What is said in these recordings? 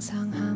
上下。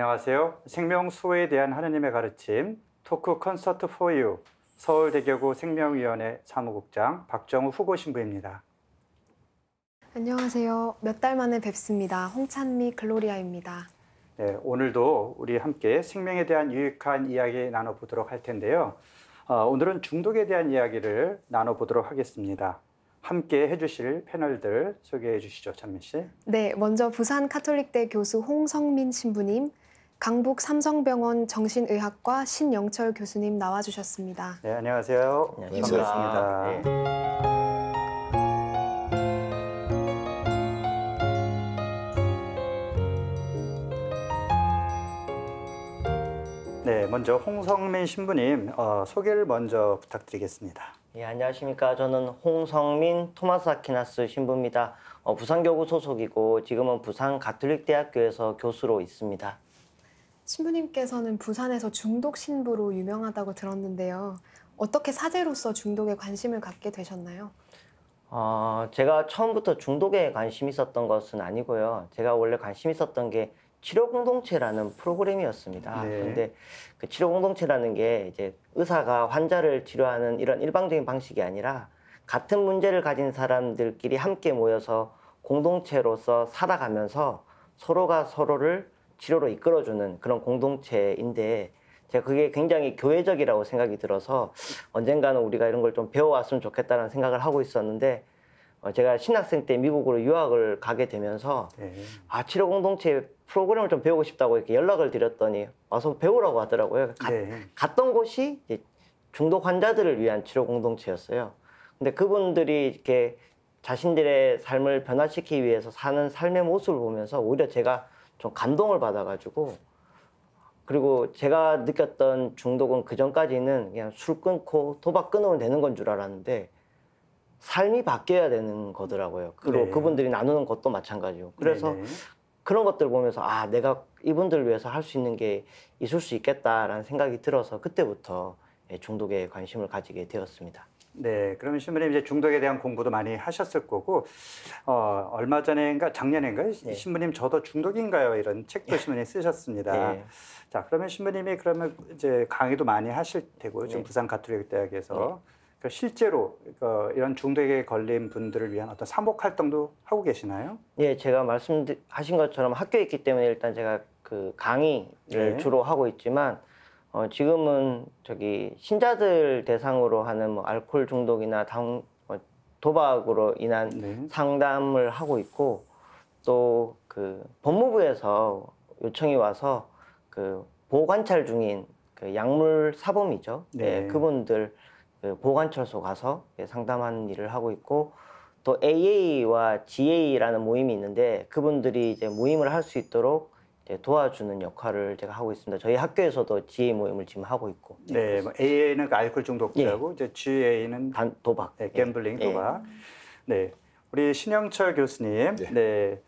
안녕하세요. 생명수호에 대한 하느님의 가르침 토크 콘서트 포유 서울대교구 생명위원회 사무국장 박정우 후보 신부입니다. 안녕하세요. 몇 달 만에 뵙습니다. 홍찬미 글로리아입니다. 네, 오늘도 우리 함께 생명에 대한 유익한 이야기 나눠보도록 할 텐데요. 어, 오늘은 중독에 대한 이야기를 나눠보도록 하겠습니다. 함께 해주실 패널들 소개해 주시죠, 찬미 씨. 네, 먼저 부산 카톨릭대 교수 홍성민 신부님, 강북 삼성병원 정신의학과 신영철 교수님 나와주셨습니다. 네, 안녕하세요. 네, 반갑습니다. 네. 네, 먼저 홍성민 신부님 어, 소개를 먼저 부탁드리겠습니다. 예, 안녕하십니까. 저는 홍성민 토마스 아퀴나스 신부입니다. 어, 부산교구 소속이고 지금은 부산 가톨릭대학교에서 교수로 있습니다. 신부님께서는 부산에서 중독 신부로 유명하다고 들었는데요. 어떻게 사제로서 중독에 관심을 갖게 되셨나요? 어, 제가 처음부터 중독에 관심 있었던 것은 아니고요. 제가 원래 관심 있었던 게 치료 공동체라는 프로그램이었습니다. 네. 근데 그 치료 공동체라는 게 이제 의사가 환자를 치료하는 이런 일방적인 방식이 아니라 같은 문제를 가진 사람들끼리 함께 모여서 공동체로서 살아가면서 서로가 서로를 치료로 이끌어주는 그런 공동체인데 제가 그게 굉장히 교회적이라고 생각이 들어서 언젠가는 우리가 이런 걸 좀 배워왔으면 좋겠다는 생각을 하고 있었는데 어, 제가 신학생 때 미국으로 유학을 가게 되면서 네. 아 치료 공동체 프로그램을 좀 배우고 싶다고 이렇게 연락을 드렸더니 와서 배우라고 하더라고요. 가, 네. 갔던 곳이 중독 환자들을 위한 치료 공동체였어요. 근데 그분들이 이렇게 자신들의 삶을 변화시키기 위해서 사는 삶의 모습을 보면서 오히려 제가 좀 감동을 받아가지고 그리고 제가 느꼈던 중독은 그 전까지는 그냥 술 끊고 토박 끊으면 되는 건 줄 알았는데 삶이 바뀌어야 되는 거더라고요. 그리고 네. 그분들이 나누는 것도 마찬가지고 그래서 네네. 그런 것들 보면서 아 내가 이분들 위해서 할 수 있는 게 있을 수 있겠다라는 생각이 들어서 그때부터 예, 중독에 관심을 가지게 되었습니다. 네, 그러면 신부님 이제 중독에 대한 공부도 많이 하셨을 거고, 어, 얼마 전에인가, 작년인가요? 네. 신부님 저도 중독인가요? 이런 책도 예. 신부님 쓰셨습니다. 네. 자, 그러면 신부님이 그러면 이제 강의도 많이 하실 테고, 지금 네. 부산 가톨릭 대학에서. 네. 그러니까 그 실제로 어, 이런 중독에 걸린 분들을 위한 어떤 사목 활동도 하고 계시나요? 예, 제가 말씀하신 것처럼 학교에 있기 때문에 일단 제가 그 강의를 네. 주로 하고 있지만 어, 지금은 저기 신자들 대상으로 하는 뭐 알코올 중독이나 당, 어, 도박으로 인한 네. 상담을 하고 있고 또 그 법무부에서 요청이 와서 그 보관찰 중인 그 약물 사범이죠. 네. 예, 그분들 그 보관철소 가서 예, 상담하는 일을 하고 있고 또 AA와 GA라는 모임이 있는데 그분들이 이제 모임을 할 수 있도록 예, 도와주는 역할을 제가 하고 있습니다. 저희 학교에서도 GA 모임을 지금 하고 있고. 네, 뭐 a 는 알코올 중독자고 예. 이제 GA는 단, 도박, 네, 예. 갬블링 예. 도박. 네, 우리 신영철 교수님, 네. 네.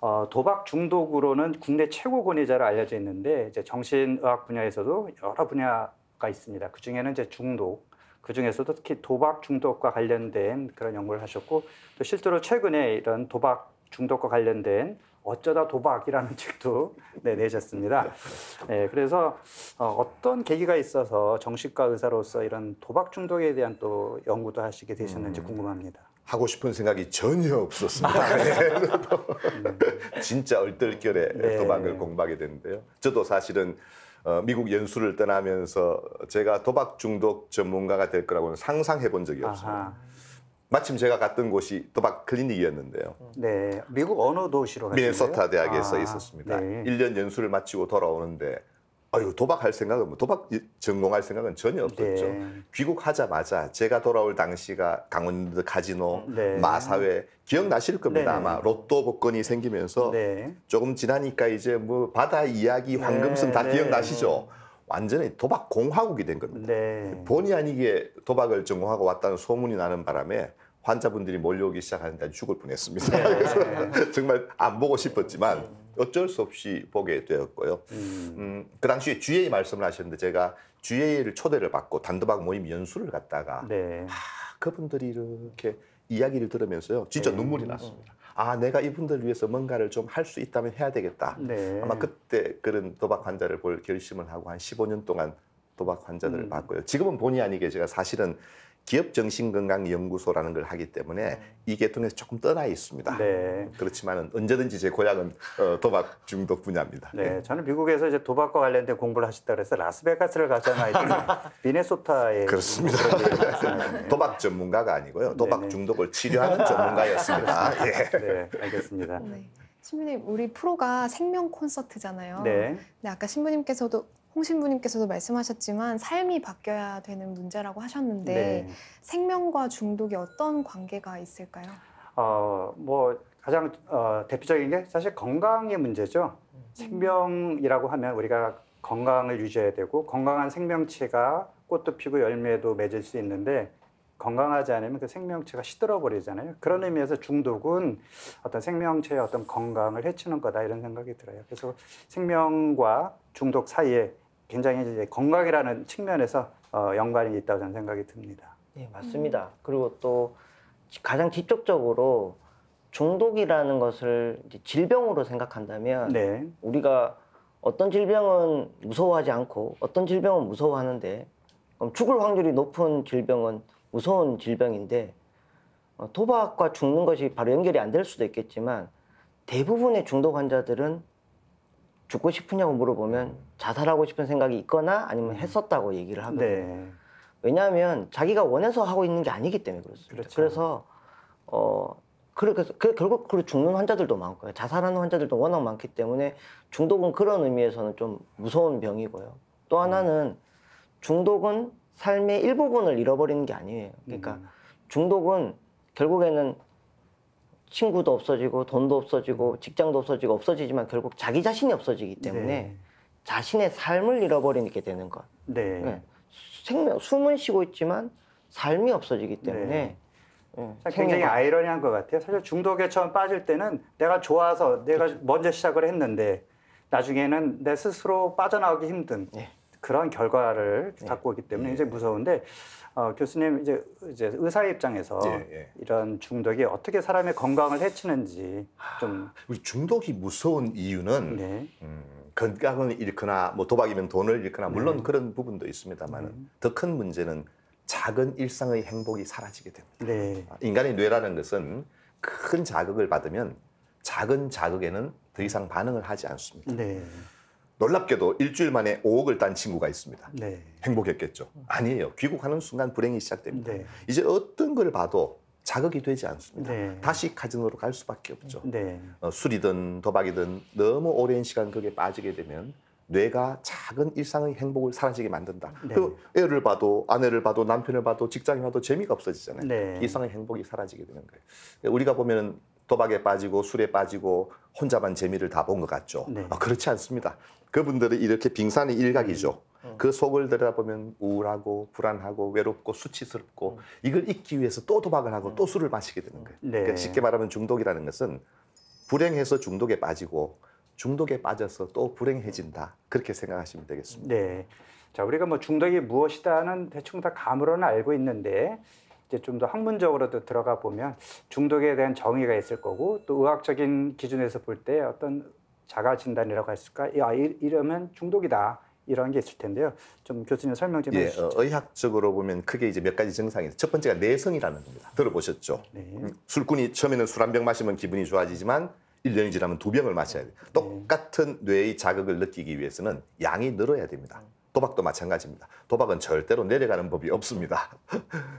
어, 도박 중독으로는 국내 최고 권위자로 알려져 있는데 이제 정신의학 분야에서도 여러 분야가 있습니다. 그 중에는 이제 중독, 그 중에서도 특히 도박 중독과 관련된 그런 연구를 하셨고 또 실제로 최근에 이런 도박 중독과 관련된 어쩌다 도박이라는 책도 네, 내셨습니다. 네, 그래서 어, 어떤 계기가 있어서 정신과 의사로서 이런 도박 중독에 대한 또 연구도 하시게 되셨는지 음. 궁금합니다. 하고 싶은 생각이 전혀 없었습니다. 아, 네. 네. 음. 진짜 얼떨결에 네. 도박을 공부하게 됐는데요. 저도 사실은 어, 미국 연수를 떠나면서 제가 도박 중독 전문가가 될 거라고는 상상해 본 적이 없어요 아하. 마침 제가 갔던 곳이 도박 클리닉이었는데요. 네, 미국 어느 도시로 가요 미네소타 대학에서 아, 있었습니다. 네. 1년 연수를 마치고 돌아오는데 아유 도박할 생각은 뭐 도박 전공할 생각은 전혀 없었죠. 네. 귀국하자마자 제가 돌아올 당시가 강원도 카지노 네. 마사회 기억나실 겁니다 네. 아마 로또 복권이 생기면서 네. 조금 지나니까 이제 뭐 바다 이야기 네, 황금승 다 네. 기억나시죠? 완전히 도박 공화국이 된 겁니다. 본의 아니게 도박을 전공하고 왔다는 소문이 나는 바람에 환자분들이 몰려오기 시작하는 데 죽을 뻔했습니다. 네. 그래서 정말 안 보고 싶었지만 어쩔 수 없이 보게 되었고요. 음, 음 그 당시에 GA 말씀을 하셨는데 제가 GA를 초대를 받고 단도박 모임 연수를 갔다가 네. 하, 그분들이 이렇게 이야기를 들으면서요. 진짜 네. 눈물이 났습니다. 아, 내가 이분들 위해서 뭔가를 좀 할 수 있다면 해야 되겠다. 네. 아마 그때 그런 도박 환자를 볼 결심을 하고 한 15년 동안 도박 환자들을 음. 봤고요. 지금은 본의 아니게 제가 사실은 기업 정신건강연구소라는 걸 하기 때문에 음. 이 계통에서 조금 떠나 있습니다. 네. 그렇지만 언제든지 제 고향은 어, 도박 중독 분야입니다. 네. 네, 저는 미국에서 이제 도박과 관련된 공부를 하셨다 그래서 라스베가스를 가잖아요. 미네소타에 그렇습니다. 도박 전문가가 아니고요. 네, 도박 네네. 중독을 치료하는 전문가였습니다. 예. 네, 알겠습니다. 네. 신부님, 우리 프로가 생명 콘서트잖아요. 네. 근 아까 신부님께서도 홍신부님께서도 말씀하셨지만 삶이 바뀌어야 되는 문제라고 하셨는데 네. 생명과 중독이 어떤 관계가 있을까요? 어, 뭐 가장 어, 대표적인 게 사실 건강의 문제죠. 음. 생명이라고 하면 우리가 건강을 유지해야 되고 건강한 생명체가 꽃도 피고 열매도 맺을 수 있는데 건강하지 않으면 그 생명체가 시들어 버리잖아요. 그런 음. 의미에서 중독은 어떤 생명체의 어떤 건강을 해치는 거다 이런 생각이 들어요. 그래서 생명과 중독 사이에 굉장히 이제 건강이라는 측면에서 어, 연관이 있다고 저는 생각이 듭니다. 네, 맞습니다. 그리고 또 가장 직접적으로 중독이라는 것을 질병으로 생각한다면 네. 우리가 어떤 질병은 무서워하지 않고 어떤 질병은 무서워하는데 그럼 죽을 확률이 높은 질병은 무서운 질병인데 어, 토박과 죽는 것이 바로 연결이 안 될 수도 있겠지만 대부분의 중독 환자들은 죽고 싶으냐고 물어보면 자살하고 싶은 생각이 있거나 아니면 했었다고 얘기를 하거든요. 네. 왜냐하면 자기가 원해서 하고 있는 게 아니기 때문에 그렇습니다. 그렇죠. 그래서 어 그렇게 그, 결국 그 죽는 환자들도 많고요. 자살하는 환자들도 워낙 많기 때문에 중독은 그런 의미에서는 좀 무서운 병이고요. 또 하나는 중독은 삶의 일부분을 잃어버리는 게 아니에요. 그러니까 음. 중독은 결국에는 친구도 없어지고 돈도 없어지고 직장도 없어지고 없어지지만 결국 자기 자신이 없어지기 때문에 네. 자신의 삶을 잃어버리게 되는 것. 네. 네. 생명 숨은 쉬고 있지만 삶이 없어지기 네. 때문에 네. 굉장히 아이러니한 것 같아요. 사실 중독에 처음 빠질 때는 내가 좋아서 내가 그렇죠. 먼저 시작을 했는데 나중에는 내 스스로 빠져나오기 힘든 네. 그런 결과를 예. 갖고 오기 때문에 예. 굉장 무서운데 어, 교수님 이제, 이제 의사의 입장에서 예, 예. 이런 중독이 어떻게 사람의 건강을 해치는지 좀 중독이 무서운 이유는 네. 음, 건강을 잃거나 뭐 도박이면 돈을 잃거나 물론 네. 그런 부분도 있습니다만 음. 네. 더큰 문제는 작은 일상의 행복이 사라지게 됩니다. 네. 아, 인간의 뇌라는 것은 큰 자극을 받으면 작은 자극에는 더 이상 반응을 하지 않습니다. 네. 놀랍게도 일주일 만에 5억을 딴 친구가 있습니다. 네. 행복했겠죠. 아니에요. 귀국하는 순간 불행이 시작됩니다. 네. 이제 어떤 걸 봐도 자극이 되지 않습니다. 네. 다시 카지노로 갈 수밖에 없죠. 네. 어, 술이든 도박이든 너무 오랜 시간 거기에 빠지게 되면 뇌가 작은 일상의 행복을 사라지게 만든다. 그 애를 봐도 아내를 봐도 남편을 봐도 직장에 봐도 재미가 없어지잖아요. 네. 일상의 행복이 사라지게 되는 거예요. 우리가 보면 도박에 빠지고 술에 빠지고 혼자만 재미를 다 본 것 같죠. 네. 아, 그렇지 않습니다. 그분들은 이렇게 빙산의 일각이죠. 음. 어. 그 속을 들여다보면 우울하고 불안하고 외롭고 수치스럽고 음. 이걸 잊기 위해서 또 도박을 하고 음. 또 술을 마시게 되는 거예요. 네. 그러니까 쉽게 말하면 중독이라는 것은 불행해서 중독에 빠지고 중독에 빠져서 또 불행해진다 그렇게 생각하시면 되겠습니다. 네. 자 우리가 뭐 중독이 무엇이다는 대충 다 감으로는 알고 있는데 이제 좀 더 학문적으로도 들어가 보면 중독에 대한 정의가 있을 거고 또 의학적인 기준에서 볼 때 어떤 자가 진단이라고 할까? 이 아이 이러면 중독이다. 이런 게 있을 텐데요. 좀 교수님 설명 좀 예, 어, 해주시죠. 어, 의학적으로 보면 크게 이제 몇 가지 증상이 있어요. 첫 번째가 내성이라는 겁니다. 들어보셨죠? 네. 음, 술꾼이 처음에는 술 한 병 마시면 기분이 좋아지지만 일년이 지나면 두 병을 마셔야 돼요. 네. 똑같은 뇌의 자극을 느끼기 위해서는 양이 늘어야 됩니다. 도박도 마찬가지입니다. 도박은 절대로 내려가는 법이 없습니다.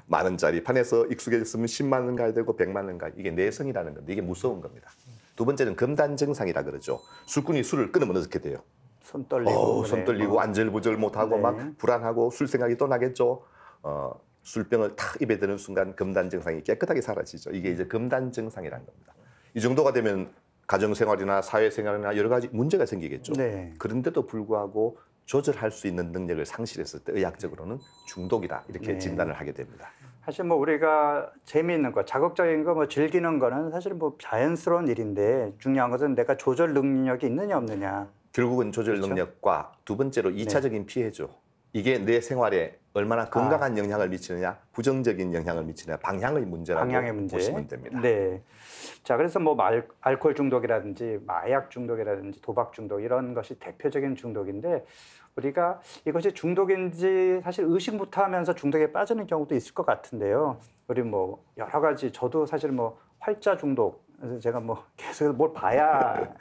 만 원짜리 판에서 익숙해졌으면 10만 원 가야 되고 100만 원 가야 이게 내성이라는 겁니다. 이게 무서운 겁니다. 두 번째는 금단 증상이라 그러죠. 술꾼이 술을 끊으면 어떻게 돼요? 손 떨리고 어, 그래. 손 떨리고 어. 안절부절 못하고 네. 막 불안하고 술 생각이 또 나겠죠. 어, 술병을 탁 입에 드는 순간 금단 증상이 깨끗하게 사라지죠. 이게 이제 금단 증상이라는 겁니다. 이 정도가 되면 가정생활이나 사회생활이나 여러 가지 문제가 생기겠죠. 네. 그런데도 불구하고 조절할 수 있는 능력을 상실했을 때 의학적으로는 중독이다 이렇게 네. 진단을 하게 됩니다. 사실 뭐 우리가 재미있는 거, 자극적인 거, 뭐 즐기는 거는 사실 뭐 자연스러운 일인데 중요한 것은 내가 조절 능력이 있느냐 없느냐. 결국은 조절 그렇죠? 능력과 두 번째로 네. 이차적인 네. 피해죠. 이게 내 생활에 얼마나 아. 건강한 아. 영향을 미치느냐, 부정적인 영향을 미치느냐 방향의 문제라고 방향의 문제. 보시면 됩니다. 네. 자, 그래서 뭐 알, 알코올 중독이라든지 마약 중독이라든지 도박 중독 이런 것이 대표적인 중독인데 우리가 이것이 중독인지 사실 의식못 하면서 중독에 빠지는 경우도 있을 것 같은데요. 우리 뭐 여러 가지 저도 사실 뭐 활자 중독 제가 뭐 계속 뭘 봐야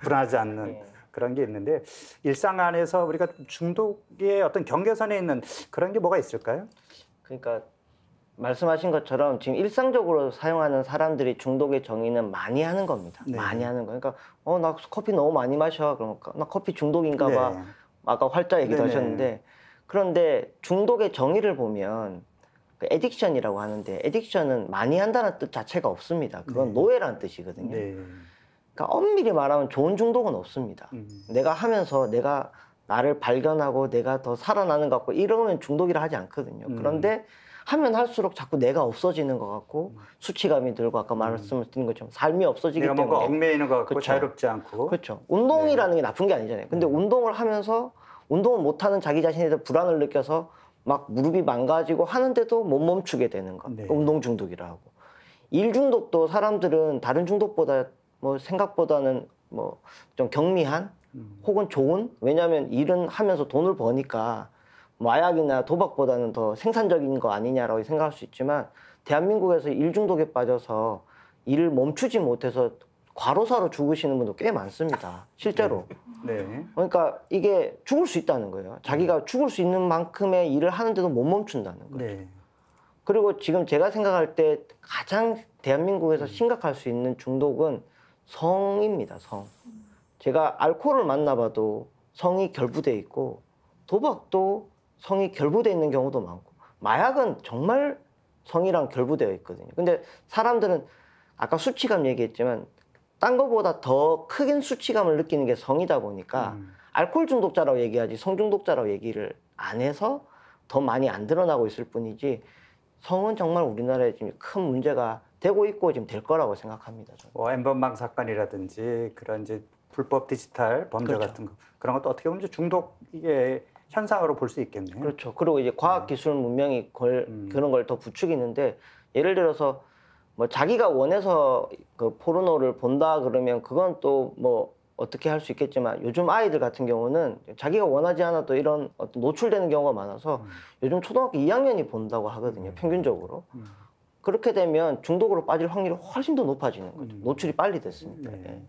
불안하지 않는 네. 그런 게 있는데 일상 안에서 우리가 중독의 어떤 경계선에 있는 그런 게 뭐가 있을까요? 그러니까 말씀하신 것처럼 지금 일상적으로 사용하는 사람들이 중독의 정의는 많이 하는 겁니다. 네. 많이 하는 거. 그러니까 어 나 커피 너무 많이 마셔. 그러니까 나 커피 중독인가 봐. 네. 아까 활자 얘기도 네네. 하셨는데 그런데 중독의 정의를 보면 그 에딕션이라고 하는데 에딕션은 많이 한다는 뜻 자체가 없습니다. 그건 네. 노예라는 뜻이거든요. 네. 그러니까 엄밀히 말하면 좋은 중독은 없습니다. 음. 내가 하면서 내가 나를 발견하고 내가 더 살아나는 것 같고 이러면 중독이라 하지 않거든요. 음. 그런데 하면 할수록 자꾸 내가 없어지는 것 같고 음. 수치감이 들고 아까 음. 말씀드린 을 것처럼 삶이 없어지기 내가 때문에 뭔가 얽매이는 것 같고 그렇 자유롭지 않고 그렇죠 운동이라는 네. 게 나쁜 게 아니잖아요 근데 음. 운동을 하면서 운동을 못하는 자기 자신에 대해 서 불안을 느껴서 막 무릎이 망가지고 하는데도 못 멈추게 되는 거 네. 운동 중독이라 하고 일 중독도 사람들은 다른 중독보다 뭐 생각보다는 뭐 좀 경미한 음. 혹은 좋은 왜냐하면 일은 하면서 돈을 버니까 마약이나 도박보다는 더 생산적인 거 아니냐라고 생각할 수 있지만 대한민국에서 일 중독에 빠져서 일을 멈추지 못해서 과로사로 죽으시는 분도 꽤 많습니다. 실제로. 네. 네. 그러니까 이게 죽을 수 있다는 거예요. 자기가 네. 죽을 수 있는 만큼의 일을 하는데도 못 멈춘다는 거예요. 네. 그리고 지금 제가 생각할 때 가장 대한민국에서 음. 심각할 수 있는 중독은 성입니다. 성. 제가 알코올을 만나봐도 성이 결부돼 있고 도박도 성이 결부되어 있는 경우도 많고 마약은 정말 성이랑 결부되어 있거든요. 근데 사람들은 아까 수치감 얘기했지만 딴 거보다 더 크긴 수치감을 느끼는 게 성이다 보니까 음. 알코올 중독자라고 얘기하지 성 중독자라고 얘기를 안 해서 더 많이 안 드러나고 있을 뿐이지 성은 정말 우리나라에 지금 큰 문제가 되고 있고 지금 될 거라고 생각합니다. 저는. 뭐 엠번방 사건이라든지 그런 이제 불법 디지털 범죄 그렇죠. 같은 거 그런 것도 어떻게 보면 중독 이게 현상으로 볼 수 있겠네요. 그렇죠. 그리고 이제 과학 음. 기술 문명이 걸, 음. 그런 걸 더 부추기는데 예를 들어서 뭐 자기가 원해서 그 포르노를 본다 그러면 그건 또 뭐 어떻게 할 수 있겠지만 요즘 아이들 같은 경우는 자기가 원하지 않아도 이런 어떤 노출되는 경우가 많아서 음. 요즘 초등학교 2학년이 본다고 하거든요. 음. 평균적으로. 음. 그렇게 되면 중독으로 빠질 확률이 훨씬 더 높아지는 거죠. 음. 노출이 빨리 됐으니까. 네. 예.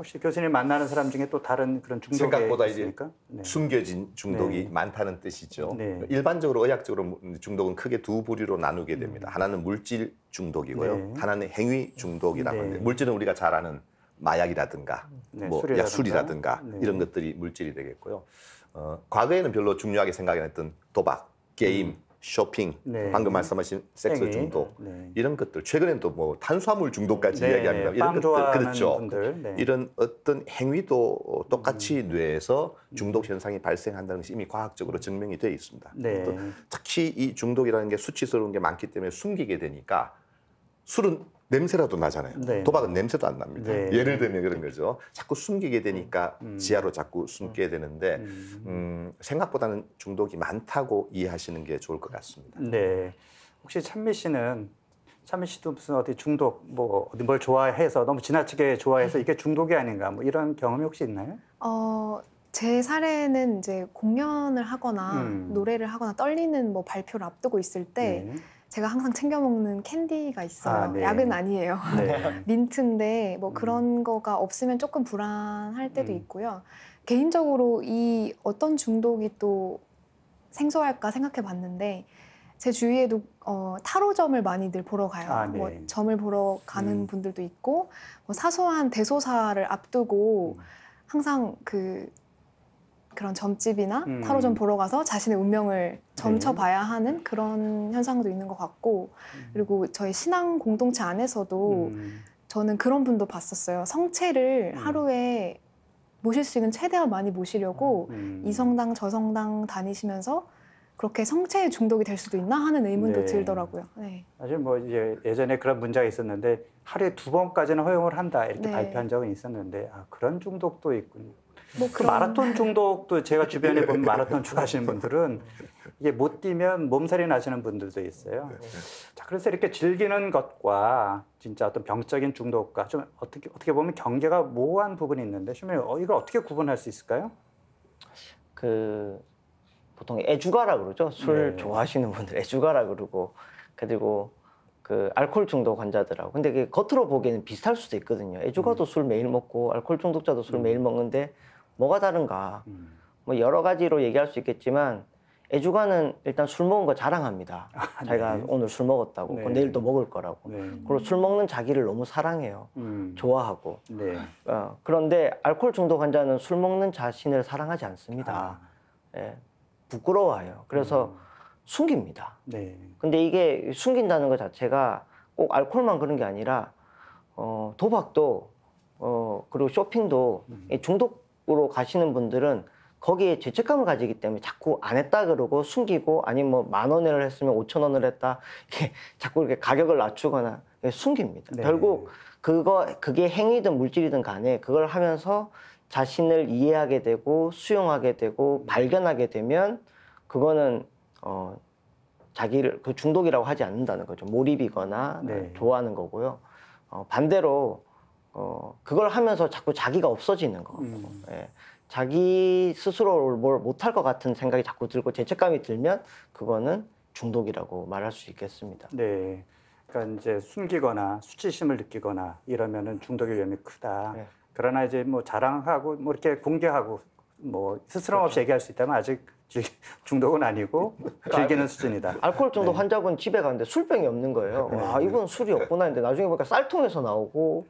혹시 교수님 만나는 사람 중에 또 다른 그런 중독이 생각보다 있습니까? 네. 숨겨진 중독이 네. 많다는 뜻이죠. 네. 일반적으로 의학적으로 뭐 중독은 크게 두 부류로 나누게 됩니다. 음. 하나는 물질 중독이고요. 네. 하나는 행위 중독이라고 네. 하는데 물질은 우리가 잘 아는 마약이라든가 네, 뭐 술이라든가? 약술이라든가 이런 것들이 물질이 되겠고요. 어, 과거에는 별로 중요하게 생각 했던 도박, 게임, 음. 쇼핑, 네. 방금 말씀하신 섹스 행 네. 중독 네. 이런 것들 최근엔 또 뭐 탄수화물 중독까지 네. 이야기합니다. 이런 것들 그렇죠. 분들, 네. 이런 어떤 행위도 똑같이 음. 뇌에서 음. 중독 현상이 발생한다는 것이 이미 과학적으로 증명이 돼 있습니다. 네. 또 특히 이 중독이라는 게 수치스러운 게 많기 때문에 숨기게 되니까 술은 냄새라도 나잖아요. 네. 도박은 냄새도 안 납니다. 네. 예를 들면 그런 거죠. 자꾸 숨기게 되니까 음. 음. 지하로 자꾸 숨게 되는데 음. 음, 생각보다는 중독이 많다고 이해하시는 게 좋을 것 같습니다. 네. 혹시 찬미 씨는 찬미 씨도 무슨 어디 중독 뭐 어디 뭘 좋아해서 너무 지나치게 좋아해서 이게 중독이 아닌가 뭐 이런 경험이 혹시 있나요? 어. 제 사례는 이제 공연을 하거나 음. 노래를 하거나 떨리는 뭐 발표를 앞두고 있을 때 네. 제가 항상 챙겨 먹는 캔디가 있어요. 아, 네. 약은 아니에요. 네. 민트인데 뭐 음. 그런 음. 거가 없으면 조금 불안할 때도 음. 있고요. 개인적으로 이 어떤 중독이 또 생소할까 생각해 봤는데 제 주위에도 어, 타로점을 많이들 보러 가요. 아, 네. 뭐 점을 보러 가는 음. 분들도 있고 뭐 사소한 대소사를 앞두고 음. 항상 그 그런 점집이나 음. 타로 점 보러 가서 자신의 운명을 네. 점쳐봐야 하는 그런 현상도 있는 것 같고 음. 그리고 저희 신앙 공동체 안에서도 음. 저는 그런 분도 봤었어요. 성체를 하루에 모실 수 있는 최대한 많이 모시려고 이 성당 저 성당 다니시면서 그렇게 성체에 중독이 될 수도 있나 하는 의문도 네. 들더라고요. 네. 사실 뭐 이제 예전에 그런 문제가 있었는데 하루에 두 번까지는 허용을 한다 이렇게 네. 발표한 적은 있었는데 아 그런 중독도 있군요. 뭐 그 그런... 마라톤 중독도 제가 주변에 보면 마라톤 좋아하시는 네. 분들은 이게 못 뛰면 몸살이 나시는 분들도 있어요. 네, 네. 자, 그래서 이렇게 즐기는 것과 진짜 어떤 병적인 중독과 좀 어떻게 어떻게 보면 경계가 모호한 부분이 있는데 쇼면 어, 이걸 어떻게 구분할 수 있을까요? 그 보통 애주가라 그러죠. 술 네. 좋아하시는 분들 애주가라 그러고 그리고 그 알코올 중독 환자들하고 근데 그 겉으로 보기에는 비슷할 수도 있거든요. 애주가도 음. 술 매일 먹고 알코올 중독자도 술 음. 매일 먹는데 뭐가 다른가 음. 뭐 여러 가지로 얘기할 수 있겠지만 애주가는 일단 술 먹은 거 자랑합니다. 아, 네. 자기가 네. 오늘 술 먹었다고, 네. 내일 도 먹을 거라고. 네. 그리고 술 먹는 자기를 너무 사랑해요. 음. 좋아하고. 네. 어, 그런데 알코올 중독 환자는 술 먹는 자신을 사랑하지 않습니다. 아. 예, 부끄러워해요. 그래서 음. 숨깁니다. 네. 근데 이게 숨긴다는 것 자체가 꼭 알코올만 그런 게 아니라 어, 도박도 어, 그리고 쇼핑도 음. 중독 쪽으로 가시는 분들은 거기에 죄책감을 가지기 때문에 자꾸 안 했다 그러고 숨기고 아니면 뭐만 원을 했으면 오천 원을 했다 이렇게 자꾸 이렇게 가격을 낮추거나 숨깁니다. 네. 결국 그거 그게 행위든 물질이든 간에 그걸 하면서 자신을 이해하게 되고 수용하게 되고 음. 발견하게 되면 그거는 어 자기를 그 중독이라고 하지 않는다는 거죠. 몰입이거나 네. 좋아하는 거고요. 어 반대로 어, 그걸 하면서 자꾸 자기가 없어지는 거. 음. 예. 자기 스스로 뭘 못할 것 같은 생각이 자꾸 들고 죄책감이 들면 그거는 중독이라고 말할 수 있겠습니다. 네. 그러니까 이제 숨기거나 수치심을 느끼거나 이러면은 중독의 위험이 크다. 네. 그러나 이제 뭐 자랑하고 뭐 이렇게 공개하고 뭐 스스럼 없이 그렇죠. 얘기할 수 있다면 아직 중독은 아니고 그러니까 즐기는 수준이다. 알코올 중독 네. 환자분 집에 가는데 술병이 없는 거예요. 네. 와 아, 이건 술이 없구나 했는데 나중에 보니까 쌀통에서 나오고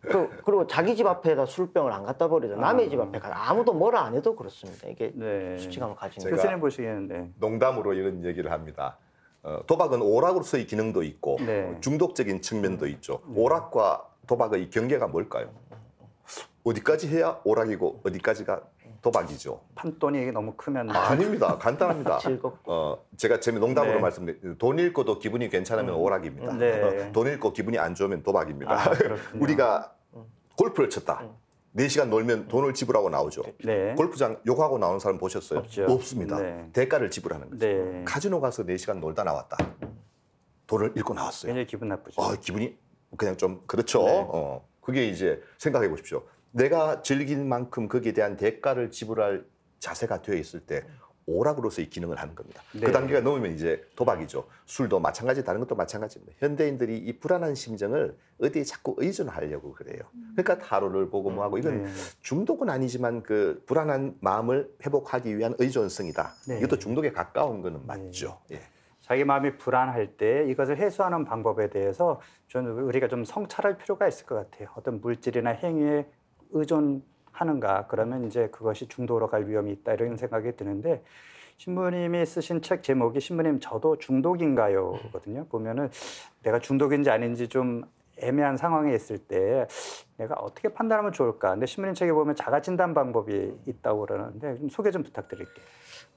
그, 그리고 자기 집 앞에다 술병을 안 갖다 버리죠. 남의 집 아. 앞에 가 아무도 뭐라 안 해도 그렇습니다. 이게 네. 수치감을 가지는. 제가- 교수님 보시기에는 네. 농담으로 이런 얘기를 합니다. 어, 도박은 오락으로서의 기능도 있고 네. 어, 중독적인 측면도 음. 있죠. 오락과 도박의 경계가 뭘까요? 어디까지 해야 오락이고 어디까지가 도박이죠. 판돈이 너무 크면 아, 닙니다 간단합니다. 즐겁고. 어, 제가 재미 농담으로 네. 말씀드린 돈 잃고도 기분이 괜찮으면 음. 오락입니다. 네. 돈 잃고 기분이 안 좋으면 도박입니다. 아, 우리가 음. 골프를 쳤다. 4시간 음. 놀면 돈을 지불하고 나오죠. 네. 골프장 욕하고 나오는 사람 보셨어요? 없죠. 없습니다 네. 대가를 지불하는 거죠. 네. 카지노 가서 4시간 놀다 나왔다. 돈을 잃고 나왔어요. 굉장히 기분 나쁘죠. 어, 기분이 그냥 좀 그렇죠. 네. 어, 그게 이제 생각해 보십시오. 내가 즐기 만큼 거기에 대한 대가를 지불할 자세가 되어 있을 때 오락으로서의 기능을 하는 겁니다. 그 네. 그 단계가 넘으면 이제 도박이죠. 술도 마찬가지, 다른 것도 마찬가지입니다. 현대인들이 이 불안한 심정을 어디에 자꾸 의존하려고 그래요. 음. 그러니까 타로를 보고 뭐 하고 이건 음, 네. 중독은 아니지만 그 불안한 마음을 회복하기 위한 의존성이다. 네. 이것도 중독에 가까운 거는 네. 맞죠. 네. 예. 자기 마음이 불안할 때 이것을 해소하는 방법에 대해서 저는 우리가 좀 성찰할 필요가 있을 것 같아요. 어떤 물질이나 행위에 의존하는가 그러면 이제 그것이 중도로 갈 위험이 있다 이런 생각이 드는데 신부님이 쓰신 책 제목이 신부님 저도 중독인가요거든요. 음. 보면은 내가 중독인지 아닌지 좀 애매한 상황에 있을 때 내가 어떻게 판단하면 좋을까? 근데 신부님 책에 보면 자가 진단 방법이 있다고 그러는데 좀 소개 좀 부탁드릴게요.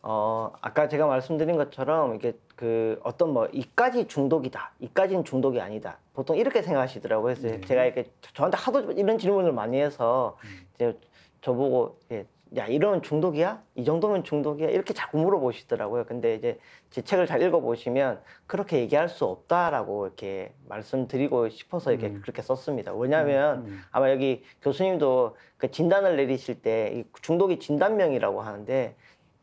어, 아까 제가 말씀드린 것처럼 이게 그 어떤 뭐 이까지 중독이다, 이까지는 중독이 아니다. 보통 이렇게 생각하시더라고요. 그래서 네. 제가 이렇게 저한테 하도 이런 질문을 많이 해서 음. 이제 저보고 예, 야 이러면 중독이야? 이 정도면 중독이야? 이렇게 자꾸 물어보시더라고요. 근데 이제 제 책을 잘 읽어보시면 그렇게 얘기할 수 없다라고 이렇게 말씀드리고 싶어서 이렇게 음. 그렇게 썼습니다. 왜냐하면 음. 음. 아마 여기 교수님도 그 진단을 내리실 때 중독이 진단명이라고 하는데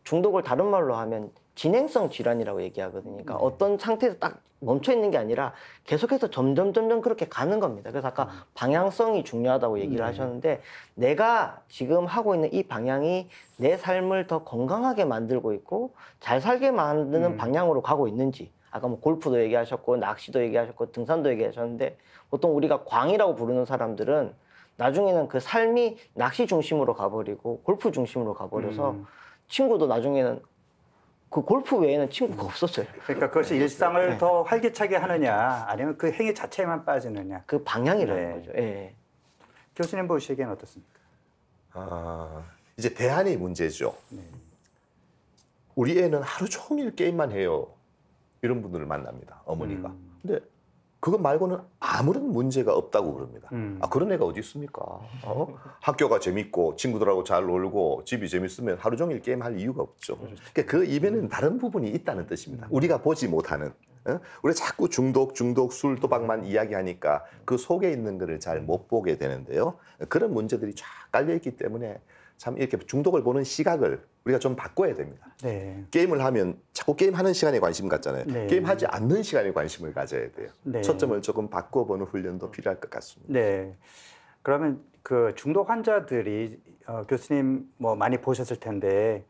중독을 다른 말로 하면 진행성 질환이라고 얘기하거든요. 그러니까 네. 어떤 상태에서 딱 멈춰 있는 게 아니라 계속해서 점점 점점 그렇게 가는 겁니다. 그래서 아까 음. 방향성이 중요하다고 얘기를 네. 하셨는데 내가 지금 하고 있는 이 방향이 내 삶을 더 건강하게 만들고 있고 잘 살게 만드는 음. 방향으로 가고 있는지 아까 뭐 골프도 얘기하셨고 낚시도 얘기하셨고 등산도 얘기하셨는데 보통 우리가 광이라고 부르는 사람들은 나중에는 그 삶이 낚시 중심으로 가버리고 골프 중심으로 가버려서 음. 친구도 나중에는 그 골프 외에는 친구가 없었어요. 그러니까 그것이 네. 일상을 네. 더 활기차게 하느냐 아니면 그 행위 자체에만 빠지느냐. 그 방향이라는 네. 거죠. 예. 교수님 보시기엔 어떻습니까? 아, 이제 대안이 문제죠. 네. 우리 애는 하루 종일 게임만 해요. 이런 분들을 만납니다. 어머니가. 음. 근데 그거 말고는 아무런 문제가 없다고 그럽니다. 음. 아, 그런 애가 어디 있습니까? 어? 학교가 재밌고 친구들하고 잘 놀고 집이 재밌으면 하루 종일 게임할 이유가 없죠. 그렇죠. 그러니까 그 이면은 다른 부분이 있다는 뜻입니다. 음. 우리가 보지 못하는. 어? 우리 자꾸 중독, 중독, 술, 도박만 음. 이야기하니까 그 속에 있는 거를 잘 못 보게 되는데요. 그런 문제들이 쫙 깔려 있기 때문에 참 이렇게 중독을 보는 시각을 우리가 좀 바꿔야 됩니다. 네. 게임을 하면 자꾸 게임하는 시간에 관심 갖잖아요. 네. 게임하지 않는 시간에 관심을 가져야 돼요. 네. 초점을 조금 바꿔보는 훈련도 필요할 것 같습니다. 네. 그러면 그 중독 환자들이 어, 교수님 뭐 많이 보셨을 텐데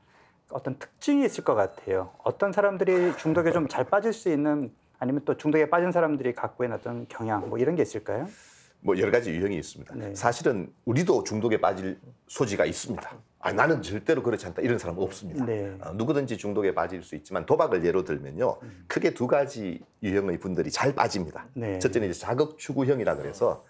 어떤 특징이 있을 것 같아요. 어떤 사람들이 중독에 좀 잘 빠질 수 있는 아니면 또 중독에 빠진 사람들이 갖고 있는 어떤 경향 뭐 이런 게 있을까요? 뭐 여러 가지 유형이 있습니다. 네. 사실은 우리도 중독에 빠질 소지가 있습니다. 아, 나는 절대로 그렇지 않다 이런 사람 은 없습니다. 네. 아, 누구든지 중독에 빠질 수 있지만 도박을 예로 들면요 음. 크게 두 가지 유형의 분들이 잘 빠집니다. 네. 첫째는 이제 자극 추구형이라 그래서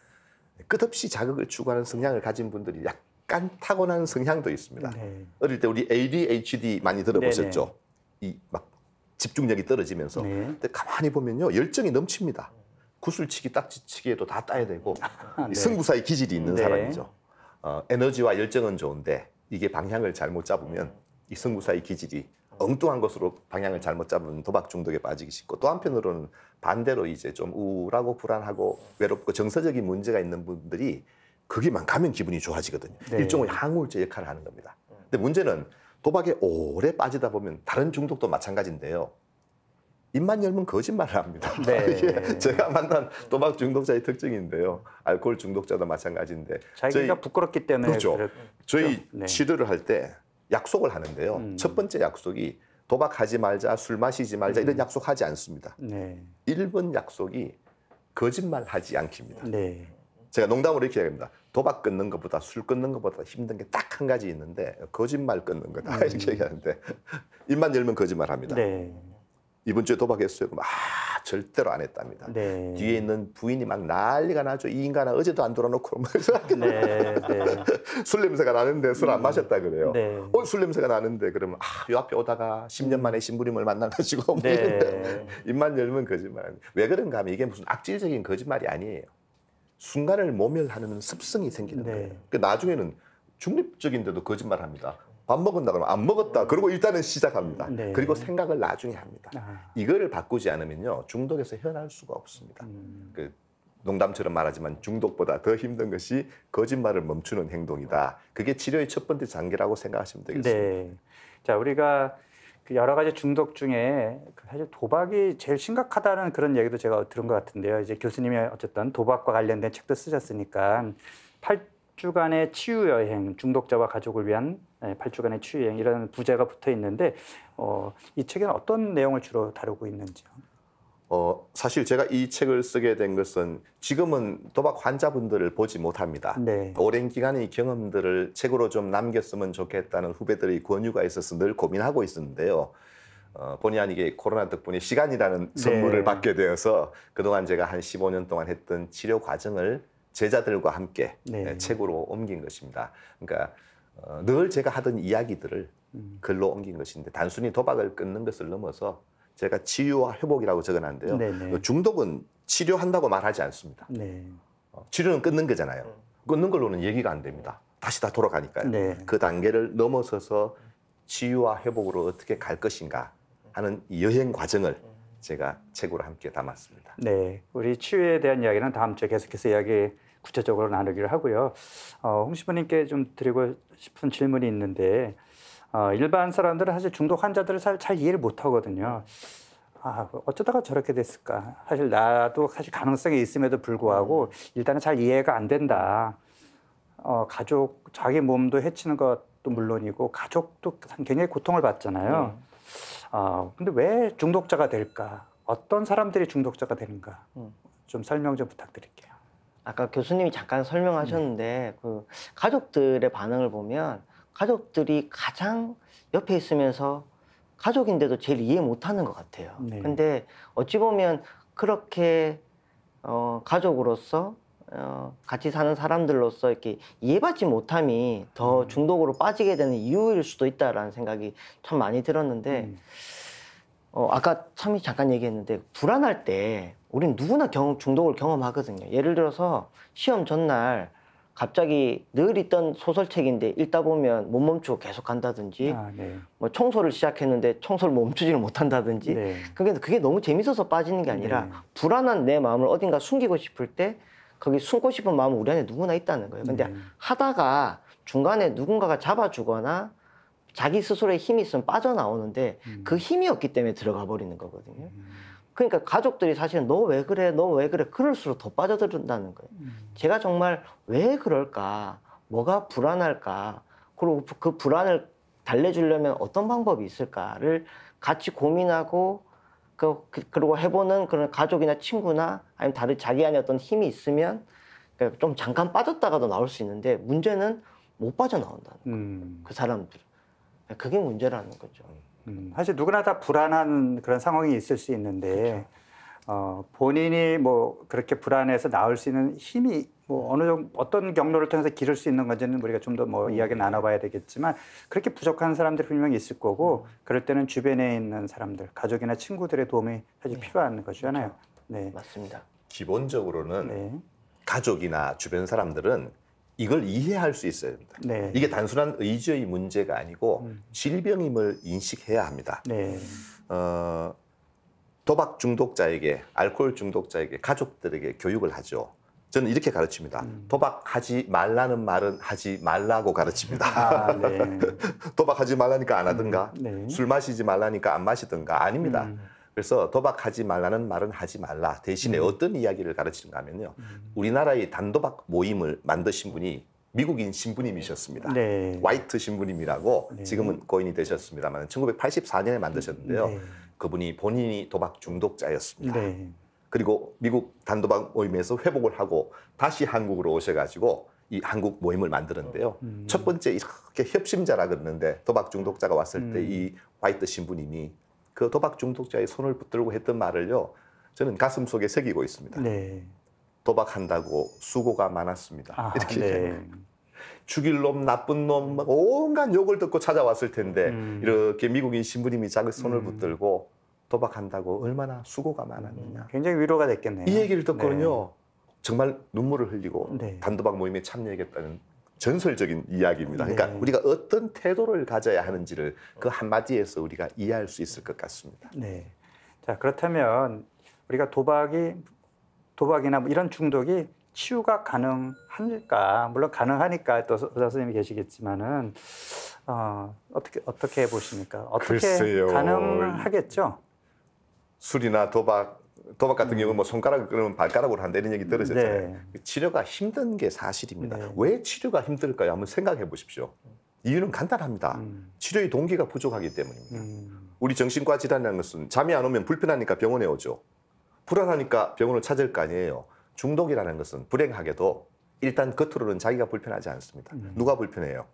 끝없이 자극을 추구하는 성향을 가진 분들이 약간 타고난 성향도 있습니다. 네. 어릴 때 우리 ADHD 많이 들어보셨죠? 이 막 집중력이 떨어지면서 네. 근데 가만히 보면요 열정이 넘칩니다. 구슬치기, 딱지치기에도 다 따야 되고 아, 네. 승부사의 기질이 있는 네. 사람이죠. 어, 에너지와 열정은 좋은데 이게 방향을 잘못 잡으면 이 승부사의 기질이 엉뚱한 것으로 방향을 잘못 잡으면 도박 중독에 빠지기 쉽고 또 한편으로는 반대로 이제 좀 우울하고 불안하고 외롭고 정서적인 문제가 있는 분들이 거기만 가면 기분이 좋아지거든요. 네. 일종의 항우울제 역할을 하는 겁니다. 근데 문제는 도박에 오래 빠지다 보면 다른 중독도 마찬가지인데요. 입만 열면 거짓말을 합니다. 네. 이 예, 제가 만난 도박 중독자의 특징인데요. 알코올 중독자도 마찬가지인데 자기가 저희, 부끄럽기 때문에 그렇죠. 그랬죠. 저희 네. 치료를 할 때 약속을 하는데요. 음. 첫 번째 약속이 도박하지 말자, 술 마시지 말자 음. 이런 약속하지 않습니다. 네. 1번 약속이 거짓말하지 않기입니다. 네. 제가 농담으로 이렇게 얘기합니다. 도박 끊는 것보다 술 끊는 것보다 힘든 게 딱 한 가지 있는데 거짓말 끊는 거다 음. 이렇게 얘기하는데 입만 열면 거짓말합니다. 네. 이번 주에 도박했어요. 그럼 아 절대로 안 했답니다. 네. 뒤에 있는 부인이 막 난리가 나죠. 이 인간은 어제도 안 돌아놓고 네, 네. 술 냄새가 나는데 술안 음. 마셨다 그래요. 네. 어, 술 냄새가 나는데 그러면 아요 앞에 오다가 10년 만에 신부님을 음. 만나가지고 뭐 네. 입만 열면 거짓말. 왜 그런가 하면 이게 무슨 악질적인 거짓말이 아니에요. 순간을 모멸하는 습성이 생기는 네. 거예요. 그 그러니까 나중에는 중립적인데도 거짓말합니다. 밥 먹은다 그러면 안 먹었다. 그리고 일단은 시작합니다. 네. 그리고 생각을 나중에 합니다. 아. 이거를 바꾸지 않으면요 중독에서 헤어날 수가 없습니다. 음. 그 농담처럼 말하지만 중독보다 더 힘든 것이 거짓말을 멈추는 행동이다. 그게 치료의 첫 번째 단계라고 생각하시면 네. 되겠습니다. 네. 자 우리가 그 여러 가지 중독 중에 그 사실 도박이 제일 심각하다는 그런 얘기도 제가 들은 것 같은데요. 이제 교수님이 어쨌든 도박과 관련된 책도 쓰셨으니까 8주간의 치유 여행 중독자와 가족을 위한 8주간의 예, 추유행이라는 부제가 붙어 있는데 어, 이 책에는 어떤 내용을 주로 다루고 있는지요? 어, 사실 제가 이 책을 쓰게 된 것은 지금은 도박 환자분들을 보지 못합니다. 네. 오랜 기간의 경험들을 책으로 좀 남겼으면 좋겠다는 후배들의 권유가 있어서 늘 고민하고 있었는데요. 어, 본의 아니게 코로나 덕분에 시간이라는 네. 선물을 네. 받게 되어서 그동안 제가 한 15년 동안 했던 치료 과정을 제자들과 함께 네. 예, 책으로 옮긴 것입니다. 그러니까 어, 늘 제가 하던 이야기들을 음. 글로 옮긴 것인데 단순히 도박을 끊는 것을 넘어서 제가 치유와 회복이라고 적어놨는데요. 네네. 그 네. 중독은 치료한다고 말하지 않습니다. 네. 어, 치료는 끊는 거잖아요. 끊는 걸로는 얘기가 안 됩니다. 다시 다 돌아가니까요. 네. 그 단계를 넘어서서 치유와 회복으로 어떻게 갈 것인가 하는 여행 과정을 제가 책으로 함께 담았습니다. 네, 우리 치유에 대한 이야기는 다음 주에 계속해서 이야기 구체적으로 나누기를 하고요. 어, 홍시부님께좀 드리고 싶은 질문이 있는데 어, 일반 사람들은 사실 중독 환자들을 잘, 잘 이해를 못 하거든요. 아, 어쩌다가 저렇게 됐을까? 사실 나도 사실 가능성이 있음에도 불구하고 일단은 잘 이해가 안 된다. 어, 가족, 자기 몸도 해치는 것도 물론이고 가족도 굉장히 고통을 받잖아요. 음. 어, 근데 왜 중독자가 될까? 어떤 사람들이 중독자가 되는가? 음. 좀 설명 좀 부탁드릴게요. 아까 교수님이 잠깐 설명하셨는데 네. 그 가족들의 반응을 보면 가족들이 가장 옆에 있으면서 가족인데도 제일 이해 못하는 것 같아요. 네. 근데 어찌 보면 그렇게 어, 가족으로서 어, 같이 사는 사람들로서 이렇게 이해받지 못함이 더 음. 중독으로 빠지게 되는 이유일 수도 있다라는 생각이 참 많이 들었는데. 음. 어, 아까 참이 잠깐 얘기했는데 불안할 때 우린 누구나 경 중독을 경험하거든요. 예를 들어서 시험 전날 갑자기 늘 있던 소설책인데 읽다 보면 못 멈추고 계속 간다든지 아, 네. 뭐 청소를 시작했는데 청소를 멈추지를 못한다든지 네. 그게, 그게 너무 재밌어서 빠지는 게 아니라 네. 불안한 내 마음을 어딘가 숨기고 싶을 때 거기 숨고 싶은 마음은 우리 안에 누구나 있다는 거예요. 근데 네. 하다가 중간에 누군가가 잡아주거나 자기 스스로의 힘이 있으면 빠져나오는데 음. 그 힘이 없기 때문에 들어가 버리는 거거든요. 음. 그러니까 가족들이 사실 너 왜 그래, 너 왜 그래, 그럴수록 더 빠져들는다는 거예요. 음. 제가 정말 왜 그럴까, 뭐가 불안할까, 그리고 그, 그 불안을 달래주려면 어떤 방법이 있을까를 같이 고민하고 그, 그, 그리고 해보는 그런 가족이나 친구나 아니면 다른 자기 안에 어떤 힘이 있으면 그러니까 좀 잠깐 빠졌다가도 나올 수 있는데 문제는 못 빠져나온다는 거예요. 음. 그 사람들은. 그게 문제라는 거죠. 음, 사실 누구나 다 불안한 그런 상황이 있을 수 있는데 그렇죠. 어, 본인이 뭐 그렇게 불안해서 나올 수 있는 힘이 뭐 어느 정도 어떤 경로를 통해서 기를 수 있는 건지는 우리가 좀 더뭐 음. 이야기 나눠봐야 되겠지만 그렇게 부족한 사람들이 분명히 있을 거고 음. 그럴 때는 주변에 있는 사람들 가족이나 친구들의 도움이 사실 네. 필요한 거잖아요. 그렇죠. 네 맞습니다. 기본적으로는 네. 가족이나 주변 사람들은 이걸 이해할 수 있어야 됩니다 네. 이게 단순한 의지의 문제가 아니고 음. 질병임을 인식해야 합니다. 네. 어, 도박 중독자에게, 알코올 중독자에게, 가족들에게 교육을 하죠. 저는 이렇게 가르칩니다. 음. 도박하지 말라는 말은 하지 말라고 가르칩니다. 아, 네. 도박하지 말라니까 안 하든가, 음, 네. 술 마시지 말라니까 안 마시든가, 아닙니다. 음. 그래서 도박하지 말라는 말은 하지 말라. 대신에 음. 어떤 이야기를 가르치는가 하면요. 음. 우리나라의 단도박 모임을 만드신 분이 미국인 신부님이셨습니다. 네. 와이트 신부님이라고 네. 지금은 고인이 되셨습니다만 1984년에 만드셨는데요. 네. 그분이 본인이 도박 중독자였습니다. 네. 그리고 미국 단도박 모임에서 회복을 하고 다시 한국으로 오셔가지고 이 한국 모임을 만드는데요. 음. 첫 번째 이렇게 협심자라 그랬는데 도박 중독자가 왔을 때이 음. 와이트 신부님이 그 도박 중독자의 손을 붙들고 했던 말을요. 저는 가슴 속에 새기고 있습니다. 네. 도박한다고 수고가 많았습니다. 아, 이렇게 네. 죽일 놈, 나쁜 놈, 막 온갖 욕을 듣고 찾아왔을 텐데 음. 이렇게 미국인 신부님이 자기 손을 음. 붙들고 도박한다고 얼마나 수고가 많았느냐. 음, 굉장히 위로가 됐겠네요. 이 얘기를 듣고는요. 네. 정말 눈물을 흘리고 네. 단도박 모임에 참여하겠다는 전설적인 이야기입니다. 그러니까 네. 우리가 어떤 태도를 가져야 하는지를 그 한마디에서 우리가 이해할 수 있을 것 같습니다. 네. 자, 그렇다면 우리가 도박이 도박이나 뭐 이런 중독이 치유가 가능할까? 물론 가능하니까 또 선생님이 계시겠지만은 어, 어떻게 어떻게 보십니까? 어떻게 글쎄요. 가능하겠죠? 술이나 도박 도박 같은 음. 경우는 뭐 손가락 그러면 발가락으로 한다 이런 얘기 들으셨잖아요. 네. 그 치료가 힘든 게 사실입니다. 네. 왜 치료가 힘들까요? 한번 생각해 보십시오. 이유는 간단합니다. 음. 치료의 동기가 부족하기 때문입니다. 음. 우리 정신과 질환이라는 것은 잠이 안 오면 불편하니까 병원에 오죠. 불안하니까 병원을 찾을 거 아니에요. 중독이라는 것은 불행하게도 일단 겉으로는 자기가 불편하지 않습니다. 음. 누가 불편해요?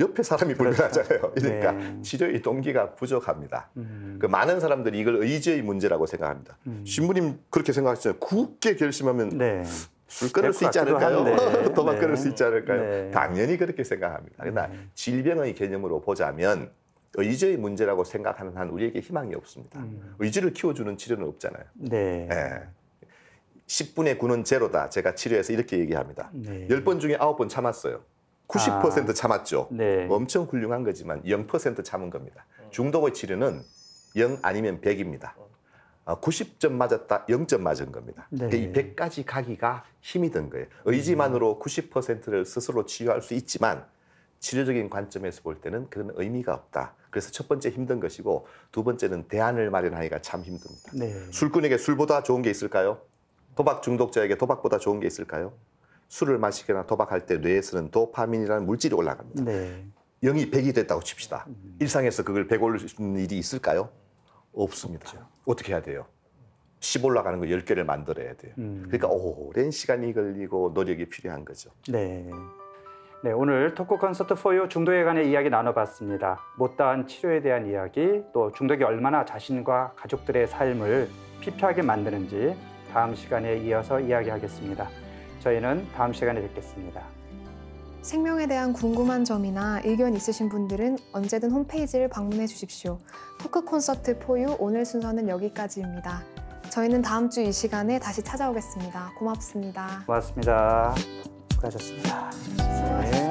옆에 사람이 그렇죠. 불편하잖아요. 그러니까 네. 치료의 동기가 부족합니다. 음. 그 많은 사람들이 이걸 의지의 문제라고 생각합니다. 음. 신부님 그렇게 생각하시잖아요. 굳게 결심하면 네. 술 끊을 수 네. 있지 않을까요? 도박 네. 끊을 수 있지 않을까요? 당연히 그렇게 생각합니다. 그러나 음. 질병의 개념으로 보자면 의지의 문제라고 생각하는 한 우리에게 희망이 없습니다. 음. 의지를 키워주는 치료는 없잖아요. 네. 10분의 9는 제로다. 제가 치료해서 이렇게 얘기합니다. 네. 10번 중에 9번 참았어요. 90% 아. 참았죠. 네. 엄청 훌륭한 거지만 0% 참은 겁니다. 중독의 치료는 0 아니면 100입니다. 90점 어, 맞았다, 0점 맞은 겁니다. 네. 이 100까지 가기가 힘이 든 거예요. 의지만으로 90%를 스스로 치유할 수 있지만 치료적인 관점에서 볼 때는 그런 의미가 없다. 그래서 첫 번째 힘든 것이고 두 번째는 대안을 마련하기가 참 힘듭니다. 네. 술꾼에게 술보다 좋은 게 있을까요? 도박 중독자에게 도박보다 좋은 게 있을까요? 술을 마시거나 도박할 때 뇌에 서는 도파민이라는 물질이 올라갑니다. 네. 0이 100이 됐다고 칩시다. 음. 일상에서 그걸 100 올리는 일이 있을까요? 없습니다. 없죠. 그렇죠. 어떻게 해야 돼요? 10 올라가는 거 10개를 만들어야 돼요. 음. 그러니까 오랜 시간이 걸리고 노력이 필요한 거죠. 네. 네, 오늘 토크 콘서트 포유 중독에 관해 이야기 나눠봤습니다. 못다한 치료에 대한 이야기, 또 중독이 얼마나 자신과 가족들의 삶을 피폐하게 만드는지 다음 시간에 이어서 이야기하겠습니다. 저희는 다음 시간에 뵙겠습니다. 생명에 대한 궁금한 점이나 의견 있으신 분들은 언제든 홈페이지를 방문해 주십시오. 토크 콘서트 포유 오늘 순서는 여기까지입니다. 저희는 다음 주 이 시간에 다시 찾아오겠습니다. 고맙습니다. 고맙습니다. 수고하셨습니다. 수고하셨습니다. 네.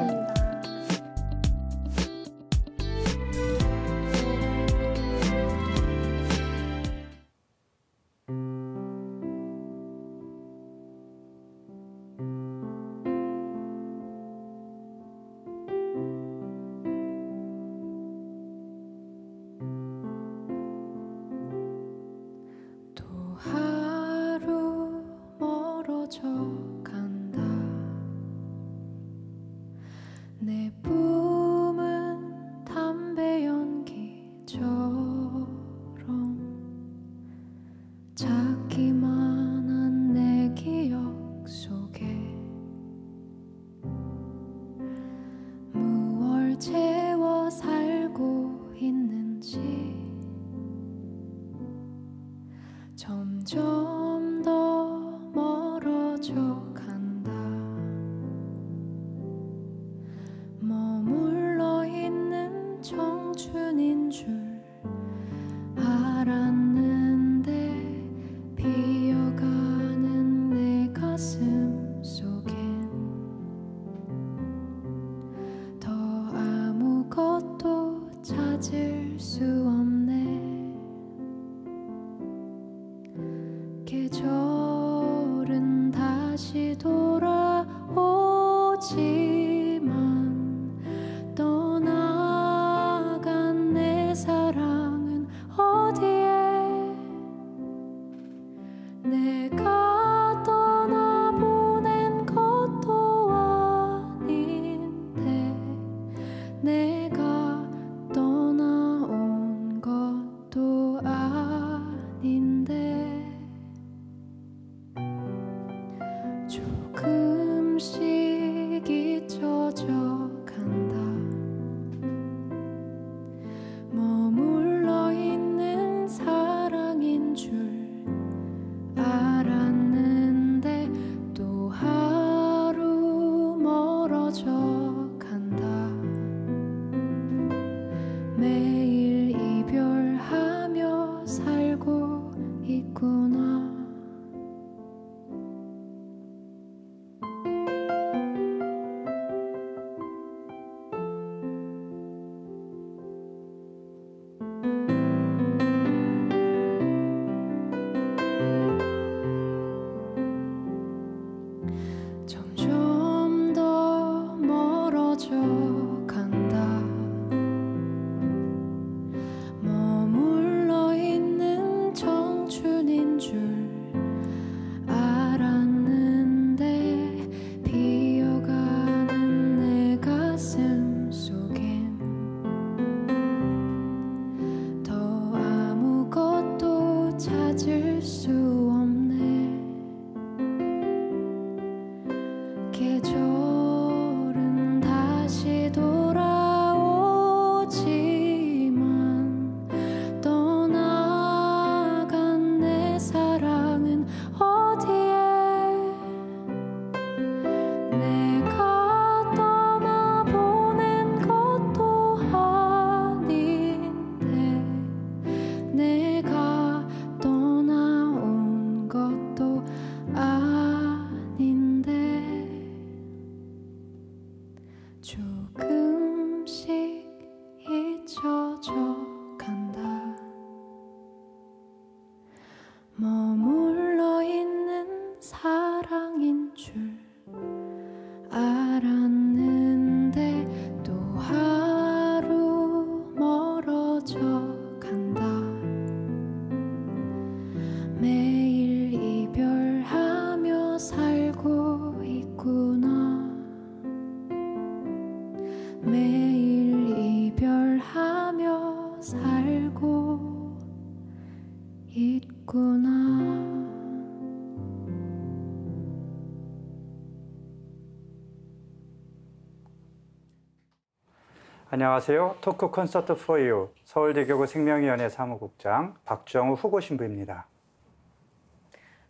안녕하세요. 토크 콘서트 포 유, 서울대교구 생명위원회 사무국장 박정우 후보 신부입니다.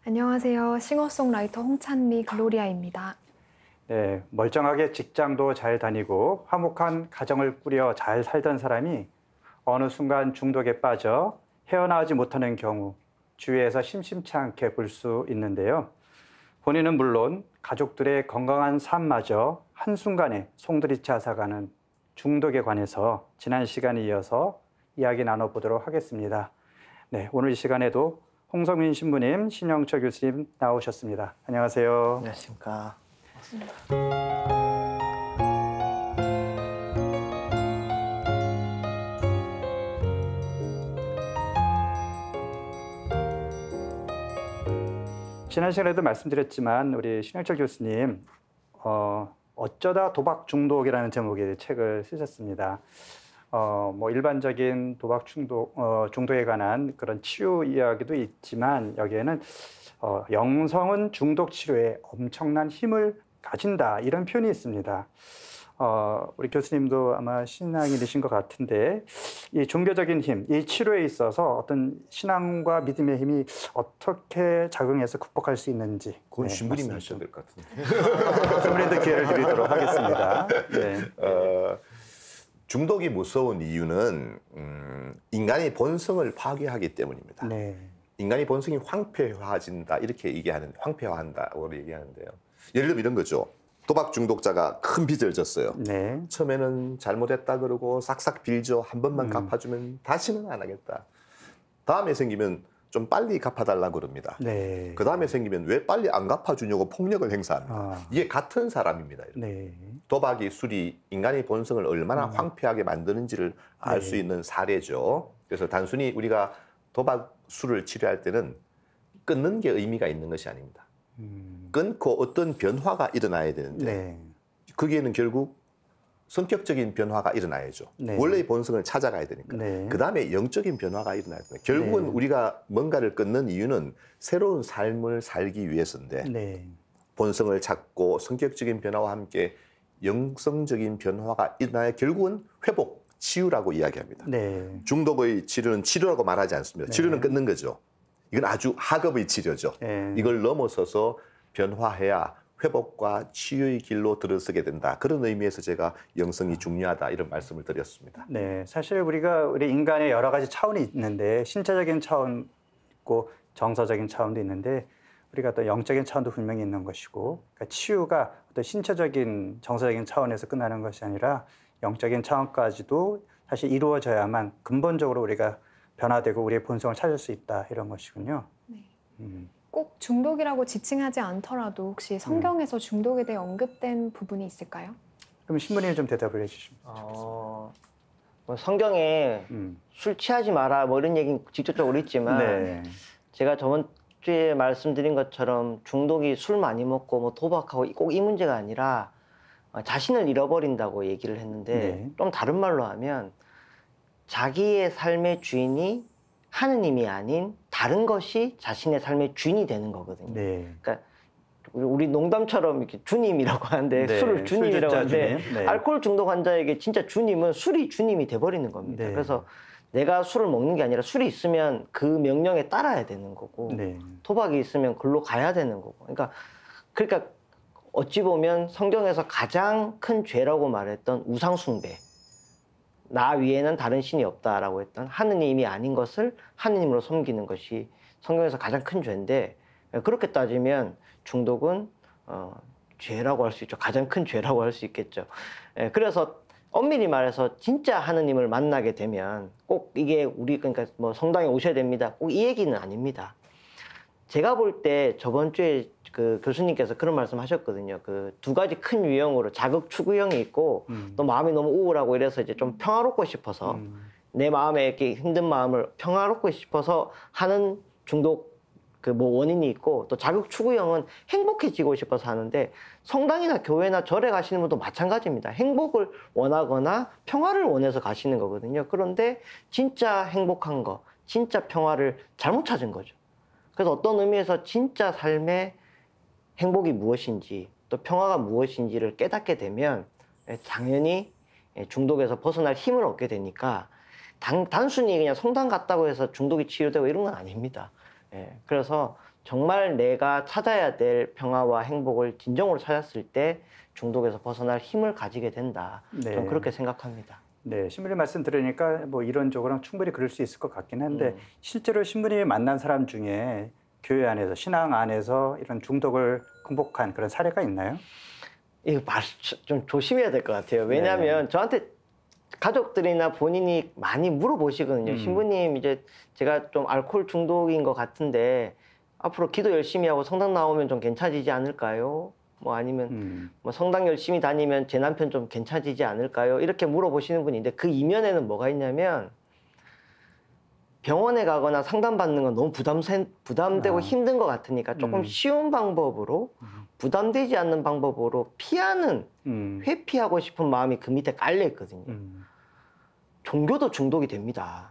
안녕하세요. 싱어송라이터 홍찬미 글로리아입니다. 네, 멀쩡하게 직장도 잘 다니고 화목한 가정을 꾸려 잘 살던 사람이 어느 순간 중독에 빠져 헤어나오지 못하는 경우 주위에서 심심치 않게 볼 수 있는데요. 본인은 물론 가족들의 건강한 삶마저 한순간에 송두리째 앗아가는 중독에 관해서 지난 시간에 이어서 이야기 나눠보도록 하겠습니다. 네, 오늘 이 시간에도 홍성민 신부님, 신영철 교수님 나오셨습니다. 안녕하세요. 안녕하십니까. 지난 시간에도 말씀드렸지만 우리 신영철 교수님 어, 어쩌다 도박 중독이라는 제목의 책을 쓰셨습니다. 어, 뭐 일반적인 도박 중독 어, 중독에 관한 그런 치유 이야기도 있지만 여기에는 어, 영성은 중독 치료에 엄청난 힘을 가진다 이런 표현이 있습니다. 어, 우리 교수님도 아마 신앙인이신 것 같은데 이 종교적인 힘, 이 치료에 있어서 어떤 신앙과 믿음의 힘이 어떻게 작용해서 극복할 수 있는지 그건 네, 신부님이 네, 하셔야 될것 같은데 신부님도 기회를 드리도록 하겠습니다. 네. 어, 중독이 무서운 이유는 음, 인간의 본성을 파괴하기 때문입니다. 네. 인간의 본성이 황폐화진다 이렇게 얘기하는 황폐화한다고 얘기하는데요. 예를 들면 이런 거죠. 도박 중독자가 큰 빚을 졌어요. 네. 처음에는 잘못했다 그러고 싹싹 빌죠. 한 번만 음. 갚아주면 다시는 안 하겠다. 다음에 생기면 좀 빨리 갚아달라 그럽니다. 네. 그 다음에 생기면 왜 빨리 안 갚아주냐고 폭력을 행사합니다. 아. 이게 같은 사람입니다. 네. 도박이 술이 인간의 본성을 얼마나 음. 황폐하게 만드는지를 알수 네. 있는 사례죠. 그래서 단순히 우리가 도박 술을 치료할 때는 끊는 게 의미가 있는 것이 아닙니다. 끊고 어떤 변화가 일어나야 되는데 네. 거기에는 결국 성격적인 변화가 일어나야죠. 네. 원래의 본성을 찾아가야 되니까. 네. 그 다음에 영적인 변화가 일어나야 되니까. 결국은 네. 우리가 뭔가를 끊는 이유는 새로운 삶을 살기 위해서인데 네. 본성을 찾고 성격적인 변화와 함께 영성적인 변화가 일어나야 결국은 회복, 치유라고 이야기합니다. 네. 중독의 치료는 치료라고 말하지 않습니다. 치료는 끊는 거죠. 이건 아주 하급의 치료죠. 예. 이걸 넘어서서 변화해야 회복과 치유의 길로 들어서게 된다. 그런 의미에서 제가 영성이 중요하다 이런 말씀을 드렸습니다. 네, 사실 우리가 우리 인간의 여러 가지 차원이 있는데 신체적인 차원 있고 정서적인 차원도 있는데 우리가 어떤 영적인 차원도 분명히 있는 것이고 그러니까 치유가 어떤 신체적인 정서적인 차원에서 끝나는 것이 아니라 영적인 차원까지도 사실 이루어져야만 근본적으로 우리가 변화되고 우리의 본성을 찾을 수 있다 이런 것이군요. 네. 음. 꼭 중독이라고 지칭하지 않더라도 혹시 음. 성경에서 중독에 대해 언급된 부분이 있을까요? 그럼 신부님좀 대답을 해주시면 어, 좋겠습니다. 어, 성경에 음. 술 취하지 마라 뭐 이런 얘기 직접적으로 있지만 네. 제가 저번 주에 말씀드린 것처럼 중독이 술 많이 먹고 뭐 도박하고 꼭 이 문제가 아니라 어, 자신을 잃어버린다고 얘기를 했는데 네. 좀 다른 말로 하면 자기의 삶의 주인이 하느님이 아닌 다른 것이 자신의 삶의 주인이 되는 거거든요. 네. 그러니까 우리 농담처럼 이렇게 주님이라고 하는데 네, 술을 주님이라고 하는데 주님. 네. 알코올 중독 환자에게 진짜 주님은 술이 주님이 돼버리는 겁니다. 네. 그래서 내가 술을 먹는 게 아니라 술이 있으면 그 명령에 따라야 되는 거고 네. 토박이 있으면 글로 가야 되는 거고. 그러니까 그러니까 어찌 보면 성경에서 가장 큰 죄라고 말했던 우상 숭배. 나 위에는 다른 신이 없다라고 했던 하느님이 아닌 것을 하느님으로 섬기는 것이 성경에서 가장 큰 죄인데 예, 그렇게 따지면 중독은 어, 죄라고 할 수 있죠. 가장 큰 죄라고 할 수 있겠죠. 예, 그래서 엄밀히 말해서 진짜 하느님을 만나게 되면 꼭 이게 우리 그러니까 뭐 성당에 오셔야 됩니다. 꼭 이 얘기는 아닙니다. 제가 볼 때 저번 주에 그 교수님께서 그런 말씀 하셨거든요. 그 두 가지 큰 유형으로 자극 추구형이 있고 음. 또 마음이 너무 우울하고 이래서 이제 좀 평화롭고 싶어서 음. 내 마음에 이렇게 힘든 마음을 평화롭고 싶어서 하는 중독 그 뭐 원인이 있고 또 자극 추구형은 행복해지고 싶어서 하는데 성당이나 교회나 절에 가시는 분도 마찬가지입니다. 행복을 원하거나 평화를 원해서 가시는 거거든요. 그런데 진짜 행복한 거, 진짜 평화를 잘못 찾은 거죠. 그래서 어떤 의미에서 진짜 삶의 행복이 무엇인지 또 평화가 무엇인지를 깨닫게 되면 예, 당연히 예, 중독에서 벗어날 힘을 얻게 되니까 단, 단순히 그냥 성당 갔다고 해서 중독이 치유되고 이런 건 아닙니다. 예, 그래서 정말 내가 찾아야 될 평화와 행복을 진정으로 찾았을 때 중독에서 벗어날 힘을 가지게 된다. 네. 저는 그렇게 생각합니다. 네, 신부님 말씀 들으니까 뭐 이런 쪽으랑 충분히 그럴 수 있을 것 같긴 한데 음. 실제로 신부님이 만난 사람 중에 교회 안에서 신앙 안에서 이런 중독을 극복한 그런 사례가 있나요? 이거 말좀 조심해야 될 것 같아요. 왜냐하면 네. 저한테 가족들이나 본인이 많이 물어보시거든요. 음. 신부님 이제 제가 좀 알코올 중독인 것 같은데 앞으로 기도 열심히 하고 성당 나오면 좀 괜찮아지지 않을까요? 뭐 아니면 음. 뭐 성당 열심히 다니면 제 남편 좀 괜찮아지지 않을까요? 이렇게 물어보시는 분인데 그 이면에는 뭐가 있냐면 병원에 가거나 상담받는 건 너무 부담 부담되고 아. 힘든 것 같으니까 조금 음. 쉬운 방법으로 음. 부담되지 않는 방법으로 피하는 음. 회피하고 싶은 마음이 그 밑에 깔려 있거든요. 음. 종교도 중독이 됩니다.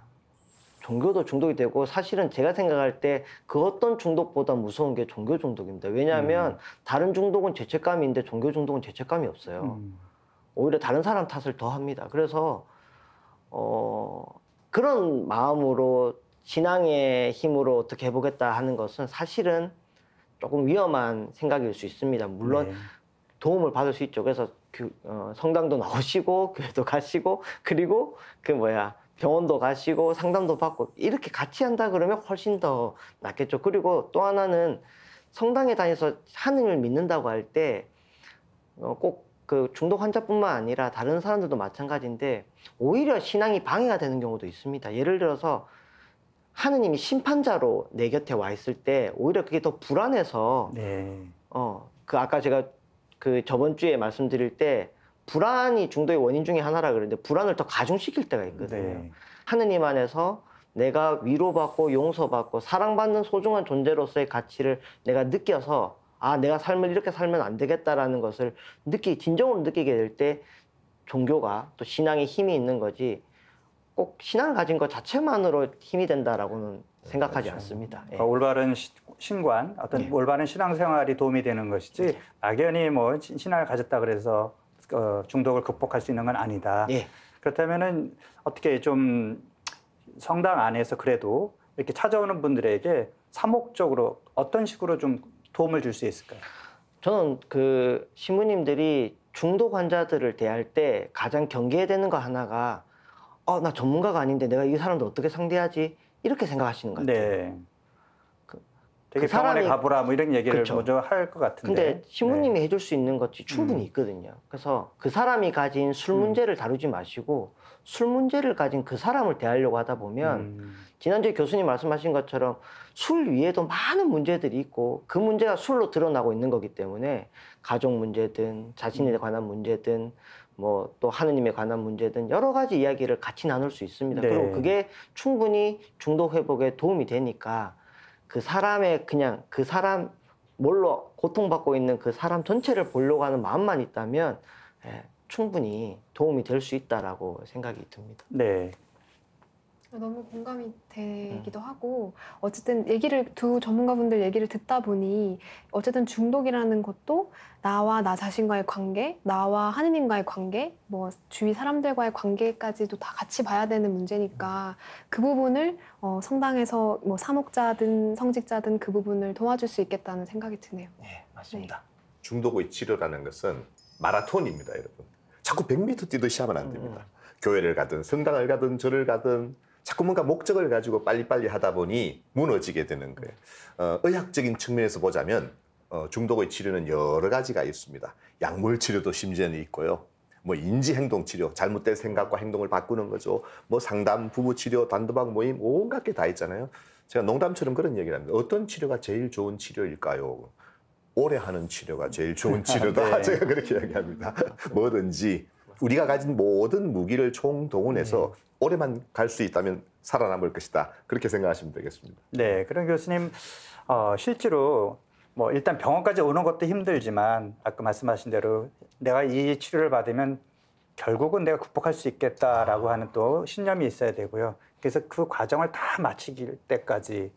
종교도 중독이 되고 사실은 제가 생각할 때 그 어떤 중독보다 무서운 게 종교 중독입니다. 왜냐하면 음. 다른 중독은 죄책감인데 종교 중독은 죄책감이 없어요. 음. 오히려 다른 사람 탓을 더 합니다. 그래서 어 그런 마음으로 신앙의 힘으로 어떻게 해보겠다 하는 것은 사실은 조금 위험한 생각일 수 있습니다. 물론 네. 도움을 받을 수 있죠. 그래서 그, 어, 성당도 나오시고 교회도 가시고 그리고 그 뭐야 병원도 가시고 상담도 받고 이렇게 같이 한다 그러면 훨씬 더 낫겠죠. 그리고 또 하나는 성당에 다녀서 하느님을 믿는다고 할 때 꼭그 어, 그 중독 환자뿐만 아니라 다른 사람들도 마찬가지인데 오히려 신앙이 방해가 되는 경우도 있습니다. 예를 들어서 하느님이 심판자로 내 곁에 와 있을 때 오히려 그게 더 불안해서 네. 어그 아까 제가 그 저번 주에 말씀드릴 때 불안이 중독의 원인 중에 하나라 그러는데 불안을 더 가중시킬 때가 있거든요. 네. 하느님 안에서 내가 위로받고 용서받고 사랑받는 소중한 존재로서의 가치를 내가 느껴서 아 내가 삶을 이렇게 살면 안 되겠다라는 것을 느끼 진정으로 느끼게 될때 종교가 또신앙의 힘이 있는 거지 꼭 신앙 을 가진 것 자체만으로 힘이 된다라고는 네, 생각하지 그렇죠. 않습니다. 예. 그러니까 올바른 시, 신관, 어떤 예. 올바른 신앙생활이 도움이 되는 것이지 예. 막연히 뭐 신앙을 가졌다 그래서 어, 중독을 극복할 수 있는 건 아니다. 예. 그렇다면은 어떻게 좀 성당 안에서 그래도 이렇게 찾아오는 분들에게 사목적으로 어떤 식으로 좀 도움을 줄 수 있을까요? 저는 그 신부님들이 중독 환자들을 대할 때 가장 경계해야 되는 거 하나가 어, 나 전문가가 아닌데 내가 이 사람들 어떻게 상대하지? 이렇게 생각하시는 것 같아요. 네. 그 되게 그 병원에 사람이... 가보라 뭐 이런 얘기를 그쵸. 그렇죠. 먼저 할 것 같은데. 근데 신부님이 네. 해줄 수 있는 것이 음. 충분히 음. 있거든요. 그래서 그 사람이 가진 술 음. 문제를 다루지 마시고 술 문제를 가진 그 사람을 대하려고 하다 보면 음. 지난주에 교수님 말씀하신 것처럼 술 위에도 많은 문제들이 있고 그 문제가 술로 드러나고 있는 거기 때문에 가족 문제든 자신에 음. 관한 문제든 뭐 또 하느님에 관한 문제든 여러 가지 이야기를 같이 나눌 수 있습니다. 네. 그리고 그게 충분히 중독 회복에 도움이 되니까 그 사람의 그냥 그 사람 뭘로 고통받고 있는 그 사람 전체를 보려고 하는 마음만 있다면 예, 충분히 도움이 될 수 있다라고 생각이 듭니다. 네. 어, 너무 공감이 되기도 음. 하고 어쨌든 얘기를 두 전문가분들 얘기를 듣다 보니 어쨌든 중독이라는 것도 나와 나 자신과의 관계, 나와 하느님과의 관계, 뭐 주위 사람들과의 관계까지도 다 같이 봐야 되는 문제니까 그 부분을 어, 성당에서 뭐 사목자든 성직자든 그 부분을 도와줄 수 있겠다는 생각이 드네요. 네, 네. 맞습니다. 네. 중독의 치료라는 것은 마라톤입니다, 여러분. 자꾸 100m 뛰듯이 하면 안 됩니다. 음. 교회를 가든 성당을 가든 절을 가든 자꾸 뭔가 목적을 가지고 빨리빨리 하다 보니 무너지게 되는 거예요. 어, 의학적인 측면에서 보자면 어, 중독의 치료는 여러 가지가 있습니다. 약물 치료도 심지어는 있고요. 뭐 인지 행동 치료, 잘못된 생각과 행동을 바꾸는 거죠. 뭐 상담, 부부 치료, 단도박 모임 온갖 게 다 있잖아요. 제가 농담처럼 그런 얘기를 합니다. 어떤 치료가 제일 좋은 치료일까요? 오래 하는 치료가 제일 좋은 네. 치료다. 네. 제가 그렇게 이야기합니다. 뭐든지 우리가 가진 모든 무기를 총동원해서 네. 올해만 갈 수 있다면 살아남을 것이다. 그렇게 생각하시면 되겠습니다. 네, 그럼 교수님 어, 실제로 뭐 일단 병원까지 오는 것도 힘들지만 아까 말씀하신 대로 내가 이 치료를 받으면 결국은 내가 극복할 수 있겠다라고 아. 하는 또 신념이 있어야 되고요. 그래서 그 과정을 다 마치길 때까지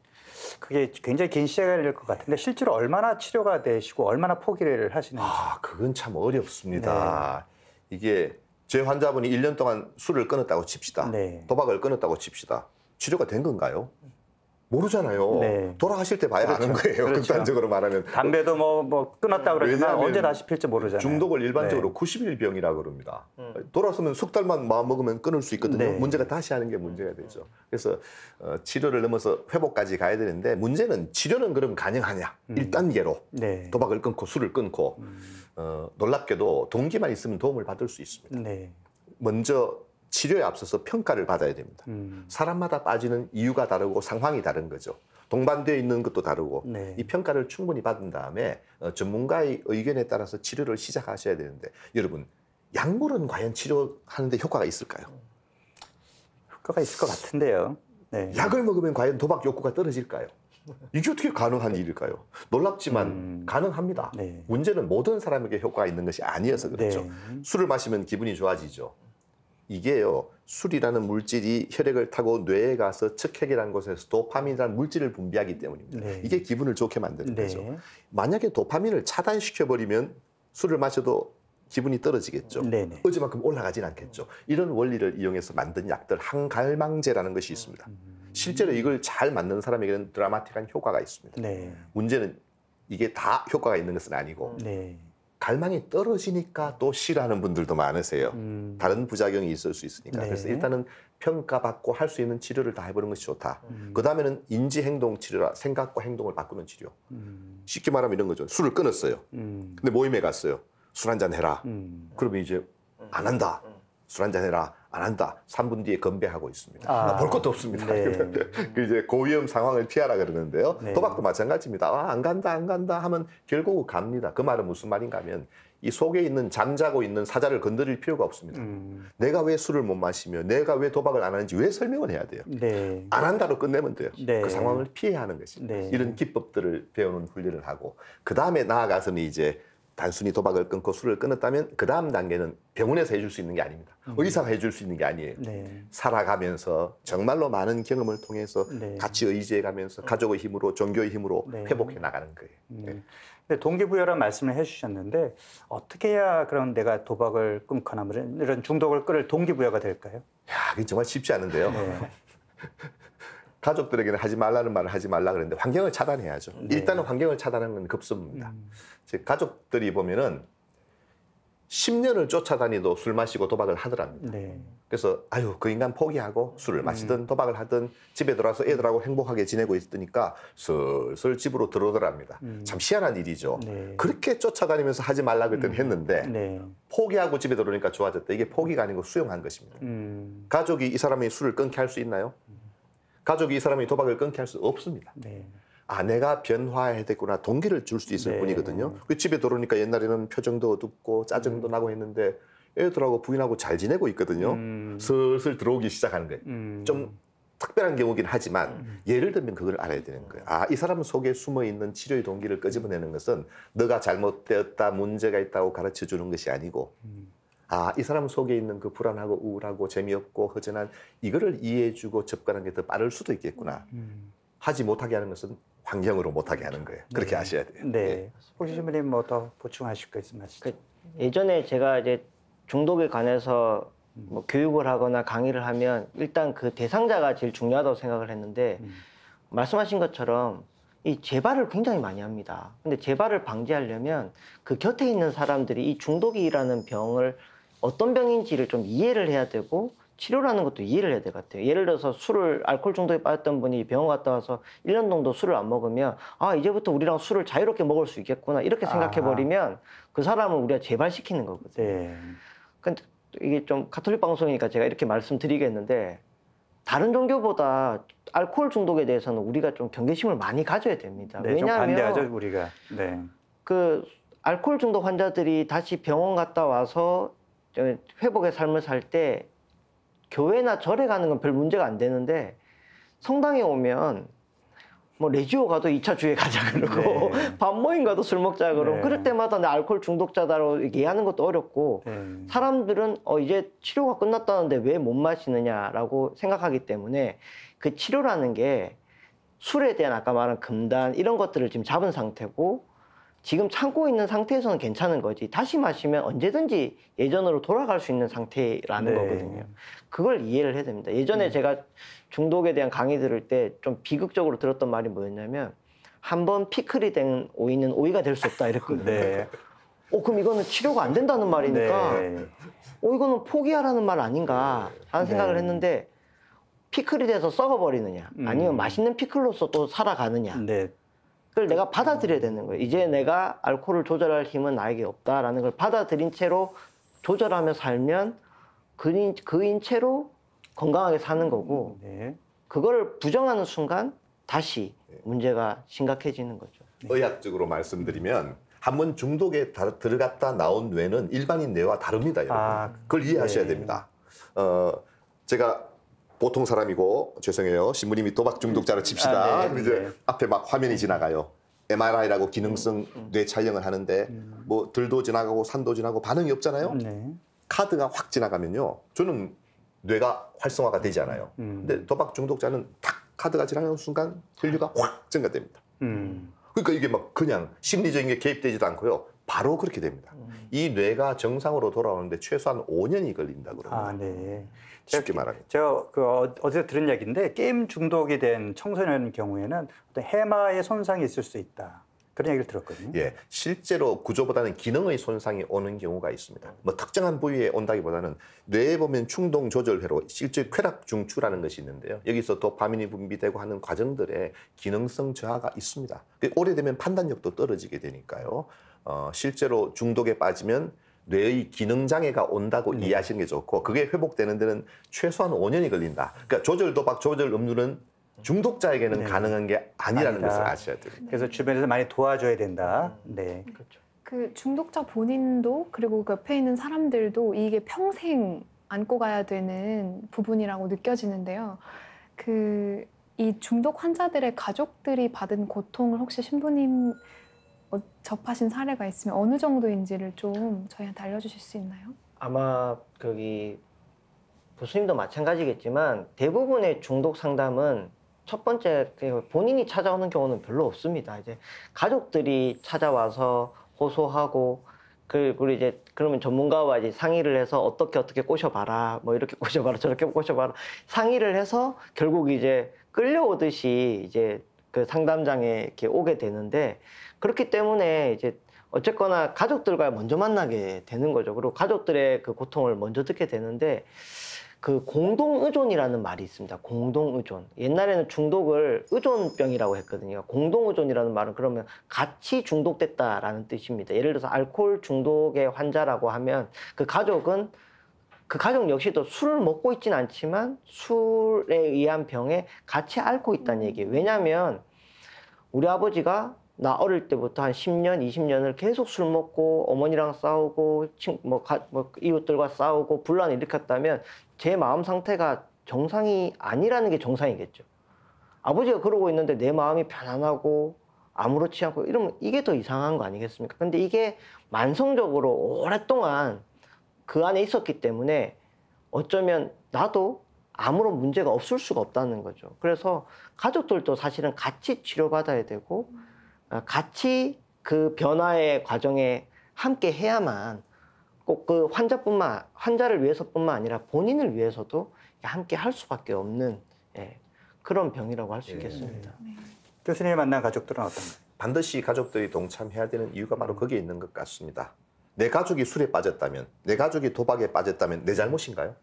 그게 굉장히 긴 시간일 것 같은데 실제로 얼마나 치료가 되시고 얼마나 포기를 하시는지. 아, 그건 참 어렵습니다. 네. 이게 제 환자분이 1년 동안 술을 끊었다고 칩시다. 네. 도박을 끊었다고 칩시다. 치료가 된 건가요? 모르잖아요. 네. 돌아가실 때 봐야 아, 그렇죠. 아는 거예요. 그렇죠. 극단적으로 말하면. 담배도 뭐, 뭐 끊었다 그러지만 그러니까 언제 다시 필지 모르잖아요. 중독을 일반적으로 네. 90일병이라 그럽니다. 음. 돌아서면 석 달만 마음먹으면 끊을 수 있거든요. 네. 문제가 다시 하는 게 문제가 되죠. 그래서 어, 치료를 넘어서 회복까지 가야 되는데 문제는 치료는 그럼 가능하냐. 음. 1단계로 네. 도박을 끊고 술을 끊고 음. 어, 놀랍게도 동기만 있으면 도움을 받을 수 있습니다. 네. 먼저 치료에 앞서서 평가를 받아야 됩니다. 음. 사람마다 빠지는 이유가 다르고 상황이 다른 거죠. 동반되어 있는 것도 다르고 네. 이 평가를 충분히 받은 다음에 어, 전문가의 의견에 따라서 치료를 시작하셔야 되는데 여러분 약물은 과연 치료하는데 효과가 있을까요? 효과가 있을 것 같은데요. 네. 약을 먹으면 과연 도박 욕구가 떨어질까요? 이게 어떻게 가능한 네. 일일까요? 놀랍지만 음... 가능합니다. 네. 문제는 모든 사람에게 효과가 있는 것이 아니어서 그렇죠. 네. 술을 마시면 기분이 좋아지죠. 이게요. 술이라는 물질이 혈액을 타고 뇌에 가서 측핵이라는 곳에서 도파민이라는 물질을 분비하기 때문입니다. 네. 이게 기분을 좋게 만드는 네. 거죠. 만약에 도파민을 차단시켜버리면 술을 마셔도 기분이 떨어지겠죠. 네네. 어제만큼 네. 올라가진 않겠죠. 이런 원리를 이용해서 만든 약들 항갈망제라는 것이 있습니다. 음. 실제로 이걸 잘 만든 사람에게는 드라마틱한 효과가 있습니다. 네. 문제는 이게 다 효과가 있는 것은 아니고 네. 갈망이 떨어지니까 또 싫어하는 분들도 많으세요. 음. 다른 부작용이 있을 수 있으니까. 네. 그래서 일단은 평가받고 할 수 있는 치료를 다 해보는 것이 좋다. 음. 그 다음에는 인지 행동 치료라 생각과 행동을 바꾸는 치료. 음. 쉽게 말하면 이런 거죠. 술을 끊었어요. 음. 근데 모임에 갔어요. 술 한잔 해라. 음. 그러면 이제 안 한다. 술 한잔 해라 안 한다. 3분 뒤에 건배하고 있습니다. 아, 볼 것도 없습니다. 네. 그 이제 고위험 상황을 피하라 그러는데요. 네. 도박도 마찬가지입니다. 아, 안 간다, 안 간다 하면 결국 갑니다. 그 말은 무슨 말인가 하면 이 속에 있는 잠자고 있는 사자를 건드릴 필요가 없습니다. 음. 내가 왜 술을 못 마시며 내가 왜 도박을 안 하는지 왜 설명을 해야 돼요. 네. 안 한다로 끝내면 돼요. 네. 그 상황을 피해야 하는 것입니다. 네. 이런 기법들을 배우는 훈련을 하고 그 다음에 나아가서는 이제 단순히 도박을 끊고 술을 끊었다면 그 다음 단계는 병원에서 해줄 수 있는 게 아닙니다. 음. 의사가 해줄 수 있는 게 아니에요. 네. 살아가면서 정말로 많은 경험을 통해서 네. 같이 의지해가면서 가족의 힘으로 종교의 힘으로 네. 회복해 나가는 거예요. 음. 네. 근데 동기부여란 말씀을 해주셨는데 어떻게 해야 그런 내가 도박을 끊거나 뭐 이런 중독을 끌을 동기부여가 될까요? 야, 그게 정말 쉽지 않은데요. 네. 가족들에게는 하지 말라는 말을 하지 말라 그랬는데 환경을 차단해야죠. 네. 일단은 환경을 차단하는 건 급습입니다. 음. 가족들이 보면은 10년을 쫓아다니도 술 마시고 도박을 하더랍니다. 네. 그래서 아유 그 인간 포기하고 술을 음. 마시든 음. 도박을 하든 집에 들어와서 애들하고 행복하게 지내고 있으니까 슬슬 집으로 들어오더랍니다. 음. 참 희한한 일이죠. 네. 그렇게 쫓아다니면서 하지 말라 그랬더니 음. 했는데 네. 포기하고 집에 들어오니까 좋아졌다. 이게 포기가 아니고 수용한 것입니다. 음. 가족이 이 사람이 술을 끊게 할 수 있나요? 가족이 이 사람이 도박을 끊게 할 수 없습니다. 네. 아내가 변화해야 되거나 동기를 줄 수 있을 네. 뿐이거든요. 그 집에 들어오니까 옛날에는 표정도 어둡고 짜증도 음. 나고 했는데 애들하고 부인하고 잘 지내고 있거든요. 음. 슬슬 들어오기 시작하는 거예요. 음. 좀 특별한 경우긴 하지만 음. 예를 들면 그걸 알아야 되는 거예요. 아, 이 사람 속에 숨어 있는 치료의 동기를 끄집어내는 것은 너가 잘못되었다, 문제가 있다고 가르쳐 주는 것이 아니고 음. 아, 이 사람 속에 있는 그 불안하고 우울하고 재미없고 허전한 이거를 이해해주고 접근하는 게 더 빠를 수도 있겠구나. 음. 하지 못하게 하는 것은 환경으로 못하게 하는 거예요. 그렇게 네. 아셔야 돼요. 네. 네. 혹시 신부님 뭐더 보충하실 거 있으면 하시죠. 그, 예전에 제가 이제 중독에 관해서 음. 뭐 교육을 하거나 강의를 하면 일단 그 대상자가 제일 중요하다고 생각을 했는데 음. 말씀하신 것처럼 이 재발을 굉장히 많이 합니다. 근데 재발을 방지하려면 그 곁에 있는 사람들이 이 중독이라는 병을 어떤 병인지를 좀 이해를 해야 되고 치료라는 것도 이해를 해야 될 것 같아요. 예를 들어서 술을 알코올 중독에 빠졌던 분이 병원 갔다 와서 1년 정도 술을 안 먹으면 아 이제부터 우리랑 술을 자유롭게 먹을 수 있겠구나 이렇게 아. 생각해 버리면 그 사람을 우리가 재발시키는 거거든요. 네. 근데 그러니까 이게 좀 가톨릭 방송이니까 제가 이렇게 말씀드리겠는데 다른 종교보다 알코올 중독에 대해서는 우리가 좀 경계심을 많이 가져야 됩니다. 네, 왜냐하면 반대하죠 우리가. 네. 그 알코올 중독 환자들이 다시 병원 갔다 와서 회복의 삶을 살 때 교회나 절에 가는 건 별 문제가 안 되는데 성당에 오면 뭐 레지오 가도 2차 주에 가자 그러고 네. 밥 모임 가도 술 먹자 그러고 네. 그럴 때마다 내 알코올 중독자다로 얘기하는 것도 어렵고 네. 사람들은 어 이제 치료가 끝났다는데 왜 못 마시느냐라고 생각하기 때문에 그 치료라는 게 술에 대한 아까 말한 금단 이런 것들을 지금 잡은 상태고 지금 참고 있는 상태에서는 괜찮은 거지 다시 마시면 언제든지 예전으로 돌아갈 수 있는 상태라는 네. 거거든요. 그걸 이해를 해야 됩니다. 예전에 네. 제가 중독에 대한 강의 들을 때 좀 비극적으로 들었던 말이 뭐였냐면 한 번 피클이 된 오이는 오이가 될 수 없다 이랬거든요. 네. 어 그럼 이거는 치료가 안 된다는 말이니까 네. 어 이거는 포기하라는 말 아닌가 하는 네. 생각을 했는데 피클이 돼서 썩어버리느냐 아니면 음. 맛있는 피클로서 또 살아가느냐 네. 그걸 내가 받아들여야 되는 거예요. 이제 내가 알코올을 조절할 힘은 나에게 없다라는 걸 받아들인 채로 조절하며 살면 그인, 그인 채로 건강하게 사는 거고 네. 그걸 부정하는 순간 다시 문제가 심각해지는 거죠. 네. 의학적으로 말씀드리면 한 번 중독에 다, 들어갔다 나온 뇌는 일반인 뇌와 다릅니다. 여러분. 아, 그걸 이해하셔야 네. 됩니다. 어, 제가 보통 사람이고 죄송해요 신부님이 도박 중독자를 칩시다. 아, 네, 이제 네. 앞에 막 화면이 지나가요. MRI라고 기능성 음, 음. 뇌 촬영을 하는데 음. 뭐 들도 지나가고 산도 지나고 반응이 없잖아요. 네. 카드가 확 지나가면요. 저는 뇌가 활성화가 되지 않아요. 음. 음. 근데 도박 중독자는 탁 카드가 지나가는 순간 분류가확 증가됩니다. 음. 그러니까 이게 막 그냥 심리적인 게 개입되지도 않고요. 바로 그렇게 됩니다. 음. 이 뇌가 정상으로 돌아오는데 최소한 5년이 걸린다 그러면. 아, 네. 쉽게 말하면. 제가 그 어제 들은 얘기인데 게임 중독이 된 청소년 경우에는 어떤 해마의 손상이 있을 수 있다. 그런 얘기를 들었거든요. 예, 실제로 구조보다는 기능의 손상이 오는 경우가 있습니다. 뭐 특정한 부위에 온다기보다는 뇌에 보면 충동 조절 회로 실제 쾌락 중추라는 것이 있는데요. 여기서 도파민이 분비되고 하는 과정들에 기능성 저하가 있습니다. 그 오래되면 판단력도 떨어지게 되니까요. 어, 실제로 중독에 빠지면 뇌의 기능 장애가 온다고 네. 이해하시는 게 좋고 그게 회복되는 데는 최소한 5년이 걸린다. 그러니까 조절 도박, 조절 음주는 중독자에게는 네. 가능한 게 아니라는 아니다. 것을 아셔야 돼요. 그래서 주변에서 많이 도와줘야 된다. 음. 네, 그렇죠. 그 중독자 본인도 그리고 그 옆에 있는 사람들도 이게 평생 안고 가야 되는 부분이라고 느껴지는데요. 그 이 중독 환자들의 가족들이 받은 고통을 혹시 신부님 어, 접하신 사례가 있으면 어느 정도인지를 좀 저희한테 알려주실 수 있나요? 아마 거기 교수님도 마찬가지겠지만 대부분의 중독 상담은 첫 번째 그 본인이 찾아오는 경우는 별로 없습니다. 이제 가족들이 찾아와서 호소하고 그리고 이제 그러면 전문가와 이제 상의를 해서 어떻게 어떻게 꼬셔봐라 뭐 이렇게 꼬셔봐라 저렇게 꼬셔봐라 상의를 해서 결국 이제 끌려오듯이 이제 그 상담장에 이렇게 오게 되는데 그렇기 때문에 이제 어쨌거나 가족들과 먼저 만나게 되는 거죠. 그리고 가족들의 그 고통을 먼저 듣게 되는데 그 공동 의존이라는 말이 있습니다. 공동 의존. 옛날에는 중독을 의존병이라고 했거든요. 공동 의존이라는 말은 그러면 같이 중독됐다라는 뜻입니다. 예를 들어서 알코올 중독의 환자라고 하면 그 가족은 그 가족 역시도 술을 먹고 있진 않지만 술에 의한 병에 같이 앓고 있다는 음. 얘기예요. 왜냐하면 우리 아버지가 나 어릴 때부터 한 10년, 20년을 계속 술 먹고 어머니랑 싸우고 친, 뭐, 가, 뭐 이웃들과 싸우고 분란을 일으켰다면 제 마음 상태가 정상이 아니라는 게 정상이겠죠. 아버지가 그러고 있는데 내 마음이 편안하고 아무렇지 않고 이러면 이게 더 이상한 거 아니겠습니까? 근데 이게 만성적으로 오랫동안 그 안에 있었기 때문에 어쩌면 나도 아무런 문제가 없을 수가 없다는 거죠. 그래서 가족들도 사실은 같이 치료받아야 되고 음. 어, 같이 그 변화의 과정에 함께 해야만 꼭 그 환자뿐만 환자를 위해서뿐만 아니라 본인을 위해서도 함께 할 수밖에 없는 예, 그런 병이라고 할수 예. 있겠습니다. 네. 교수님 만난 가족들은 어떤가요? 반드시 가족들이 동참해야 되는 이유가 바로 음. 거기에 있는 것 같습니다. 내 가족이 술에 빠졌다면, 내 가족이 도박에 빠졌다면 내 잘못인가요?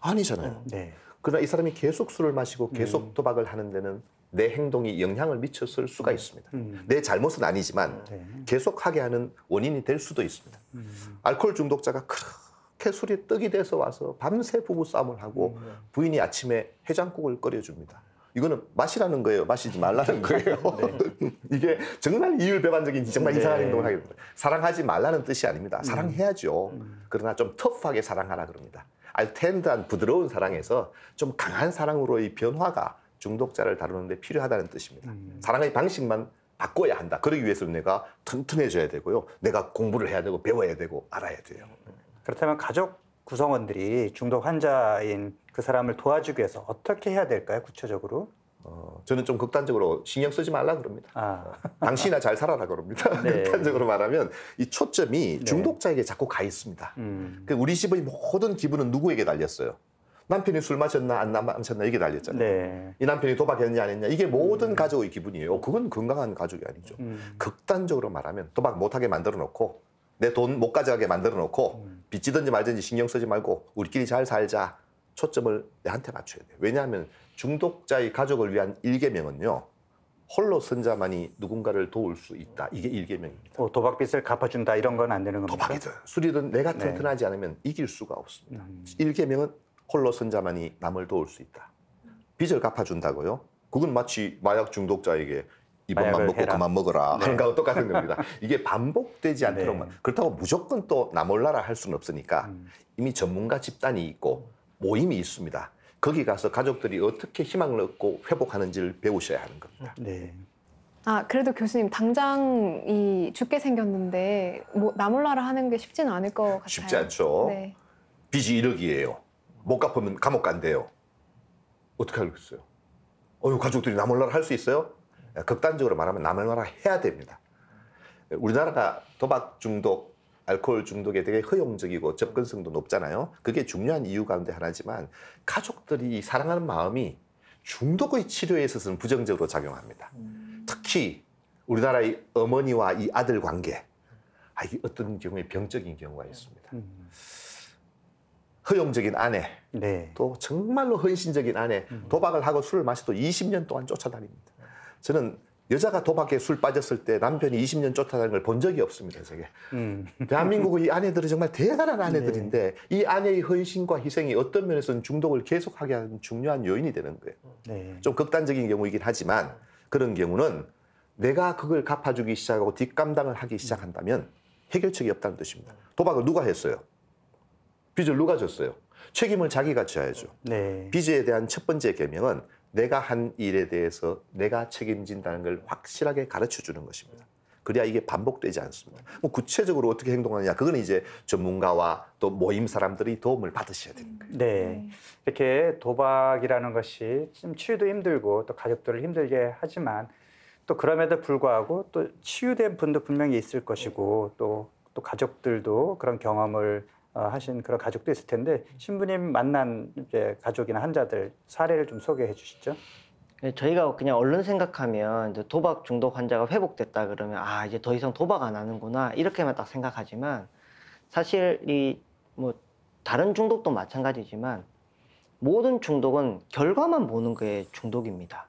아니잖아요. 음. 네. 그러나 이 사람이 계속 술을 마시고 계속 음. 도박을 하는 데는 내 행동이 영향을 미쳤을 수가 음. 있습니다. 음. 내 잘못은 아니지만 네. 계속하게 하는 원인이 될 수도 있습니다. 음. 알코올 중독자가 그렇게 술이 떡이 돼서 와서 밤새 부부싸움을 하고 음. 부인이 아침에 해장국을 끓여줍니다. 이거는 마시라는 거예요. 마시지 말라는 네. 거예요. 네. 이게 정말 이율배반적인 정말 네. 이상한 행동을 하게 됩니다. 사랑하지 말라는 뜻이 아닙니다. 음. 사랑해야죠. 음. 그러나 좀 터프하게 사랑하라 그럽니다. 알텐드한 부드러운 사랑에서 좀 강한 사랑으로의 변화가 중독자를 다루는데 필요하다는 뜻입니다. 음. 사랑의 방식만 바꿔야 한다. 그러기 위해서는 내가 튼튼해져야 되고요. 내가 공부를 해야 되고 배워야 되고 알아야 돼요. 그렇다면 가족 구성원들이 중독 환자인 그 사람을 도와주기 위해서 어떻게 해야 될까요? 구체적으로? 어, 저는 좀 극단적으로 신경 쓰지 말라 그럽니다. 아. 당신이나 잘 살아라 그럽니다. 네. 극단적으로 말하면 이 초점이 네. 중독자에게 자꾸 가 있습니다. 음. 그 우리 집의 모든 기분은 누구에게 달렸어요? 남편이 술 마셨나 안 마셨나 이게 달렸잖아요. 네. 이 남편이 도박했냐 안 했냐 이게 모든 음. 가족의 기분이에요. 어, 그건 건강한 가족이 아니죠. 음. 극단적으로 말하면 도박 못하게 만들어 놓고 내 돈 못 가져가게 만들어 놓고 음. 빚지든지 말든지 신경 쓰지 말고 우리끼리 잘 살자. 초점을 내한테 맞춰야 돼요. 왜냐하면 중독자의 가족을 위한 일개명은요. 홀로 선자만이 누군가를 도울 수 있다. 이게 일개명입니다. 어, 도박빚을 갚아준다 이런 건 안 되는 겁니까? 도박이든 술이든 내가 네. 튼튼하지 네. 않으면 이길 수가 없습니다. 음. 일개명은 홀로 선 자만이 남을 도울 수 있다. 빚을 갚아준다고요? 그건 마치 마약 중독자에게 이번만 먹고 해라. 그만 먹어라 네. 하는 거하고 똑같은 겁니다. 이게 반복되지 않도록만 네. 그렇다고 무조건 또 나몰라라 할 수는 없으니까 음. 이미 전문가 집단이 있고 모임이 있습니다. 거기 가서 가족들이 어떻게 희망을 얻고 회복하는지를 배우셔야 하는 겁니다. 네. 아 그래도 교수님 당장 이 죽게 생겼는데 뭐 나몰라라 하는 게 쉽지는 않을 것 같아요. 쉽지 않죠. 네. 빚이 1억이에요. 못 갚으면 감옥 간대요. 어떻게 알겠어요? 어유 가족들이 나몰라라 할 수 있어요? 예, 극단적으로 말하면 나몰라라 해야 됩니다. 예, 우리나라가 도박 중독, 알코올 중독에 되게 허용적이고 접근성도 높잖아요. 그게 중요한 이유 가운데 하나지만 가족들이 사랑하는 마음이 중독의 치료에 있어서는 부정적으로 작용합니다. 음. 특히 우리나라의 어머니와 이 아들 관계, 아, 이게 어떤 경우에 병적인 경우가 있습니다. 음. 허용적인 아내, 네. 또 정말로 헌신적인 아내, 음. 도박을 하고 술을 마셔도 20년 동안 쫓아다닙니다. 저는 여자가 도박에 술 빠졌을 때 남편이 20년 쫓아다니는 걸 본 적이 없습니다, 제게. 음. 대한민국의 이아내들이 정말 대단한 네. 아내들인데 네. 이 아내의 헌신과 희생이 어떤 면에서는 중독을 계속하게 하는 중요한 요인이 되는 거예요. 네. 좀 극단적인 경우이긴 하지만 그런 경우는 내가 그걸 갚아주기 시작하고 뒷감당을 하기 시작한다면 해결책이 없다는 뜻입니다. 도박을 누가 했어요? 빚을 누가 줬어요 책임을 자기가 져야죠. 네. 빚에 대한 첫 번째 개명은 내가 한 일에 대해서 내가 책임진다는 걸 확실하게 가르쳐 주는 것입니다. 그래야 이게 반복되지 않습니다. 뭐 구체적으로 어떻게 행동하느냐 그건 이제 전문가와 또 모임 사람들이 도움을 받으셔야 되는 거예요. 네. 네. 이렇게 도박이라는 것이 좀 치유도 힘들고 또 가족들을 힘들게 하지만 또 그럼에도 불구하고 또 치유된 분도 분명히 있을 것이고 또 또 가족들도 그런 경험을 어, 하신 그런 가족도 있을 텐데 신부님 만난 이제 가족이나 환자들 사례를 좀 소개해 주시죠. 네, 저희가 그냥 얼른 생각하면 도박 중독 환자가 회복됐다 그러면 아 이제 더 이상 도박 안 하는구나 이렇게만 딱 생각하지만 사실 이뭐 다른 중독도 마찬가지지만 모든 중독은 결과만 보는 게 중독입니다.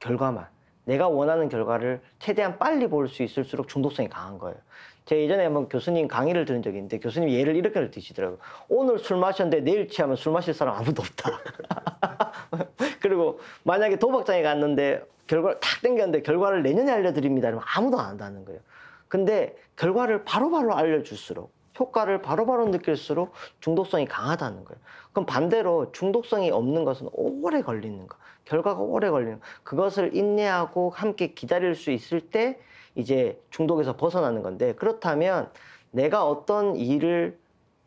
결과만 내가 원하는 결과를 최대한 빨리 볼 수 있을수록 중독성이 강한 거예요. 제가 예전에 한번 교수님 강의를 들은 적이 있는데 교수님 예를 이렇게 드시더라고요. 오늘 술 마셨는데 내일 취하면 술 마실 사람 아무도 없다. 그리고 만약에 도박장에 갔는데 결과를 탁 땡겼는데 결과를 내년에 알려드립니다. 이러면 아무도 안 한다는 거예요. 근데 결과를 바로바로 바로 알려줄수록 효과를 바로바로 바로 느낄수록 중독성이 강하다는 거예요. 그럼 반대로 중독성이 없는 것은 오래 걸리는 거. 결과가 오래 걸리는 거. 그것을 인내하고 함께 기다릴 수 있을 때 이제 중독에서 벗어나는 건데 그렇다면 내가 어떤 일을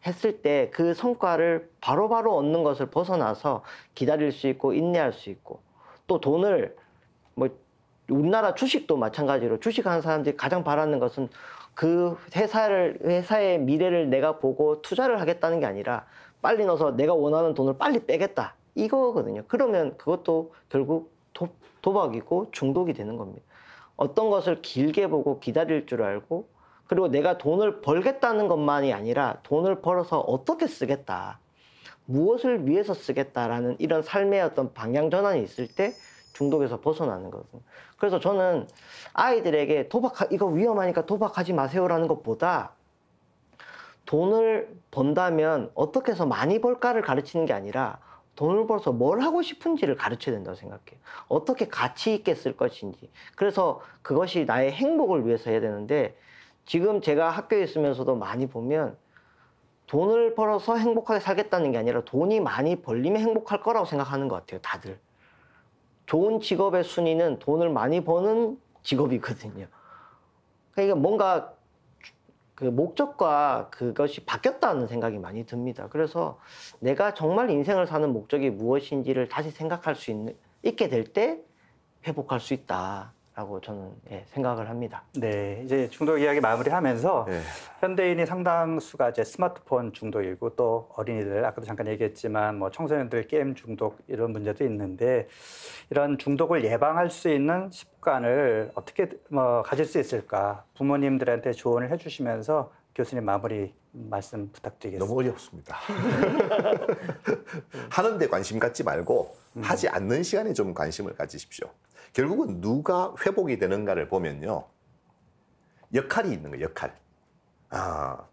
했을 때 그 성과를 바로바로 바로 얻는 것을 벗어나서 기다릴 수 있고 인내할 수 있고 또 돈을 뭐 우리나라 주식도 마찬가지로 주식하는 사람들이 가장 바라는 것은 그 회사를 회사의 미래를 내가 보고 투자를 하겠다는 게 아니라 빨리 넣어서 내가 원하는 돈을 빨리 빼겠다 이거거든요. 그러면 그것도 결국 도, 도박이고 중독이 되는 겁니다. 어떤 것을 길게 보고 기다릴 줄 알고 그리고 내가 돈을 벌겠다는 것만이 아니라 돈을 벌어서 어떻게 쓰겠다. 무엇을 위해서 쓰겠다라는 이런 삶의 어떤 방향 전환이 있을 때 중독에서 벗어나는 거거든 그래서 저는 아이들에게 도박 이거 위험하니까 도박하지 마세요라는 것보다 돈을 번다면 어떻게 해서 많이 벌까를 가르치는 게 아니라 돈을 벌어서 뭘 하고 싶은지를 가르쳐야 된다고 생각해요. 어떻게 가치 있게 쓸 것인지. 그래서 그것이 나의 행복을 위해서 해야 되는데 지금 제가 학교에 있으면서도 많이 보면 돈을 벌어서 행복하게 살겠다는 게 아니라 돈이 많이 벌리면 행복할 거라고 생각하는 것 같아요. 다들. 좋은 직업의 순위는 돈을 많이 버는 직업이거든요. 그러니까 뭔가 그 목적과 그것이 바뀌었다는 생각이 많이 듭니다. 그래서 내가 정말 인생을 사는 목적이 무엇인지를 다시 생각할 수 있는, 있게 될 때 회복할 수 있다. 라고 저는 예, 생각을 합니다. 네, 이제 중독 이야기 마무리하면서 네. 현대인이 상당수가 이제 스마트폰 중독이고 또 어린이들 아까도 잠깐 얘기했지만 뭐 청소년들 게임 중독 이런 문제도 있는데 이런 중독을 예방할 수 있는 습관을 어떻게 뭐 가질 수 있을까 부모님들한테 조언을 해주시면서 교수님 마무리 말씀 부탁드리겠습니다. 너무 어렵습니다. 하는데 관심 갖지 말고 음. 하지 않는 시간에 좀 관심을 가지십시오. 결국은 누가 회복이 되는가를 보면요. 역할이 있는 거예요, 역할. 아,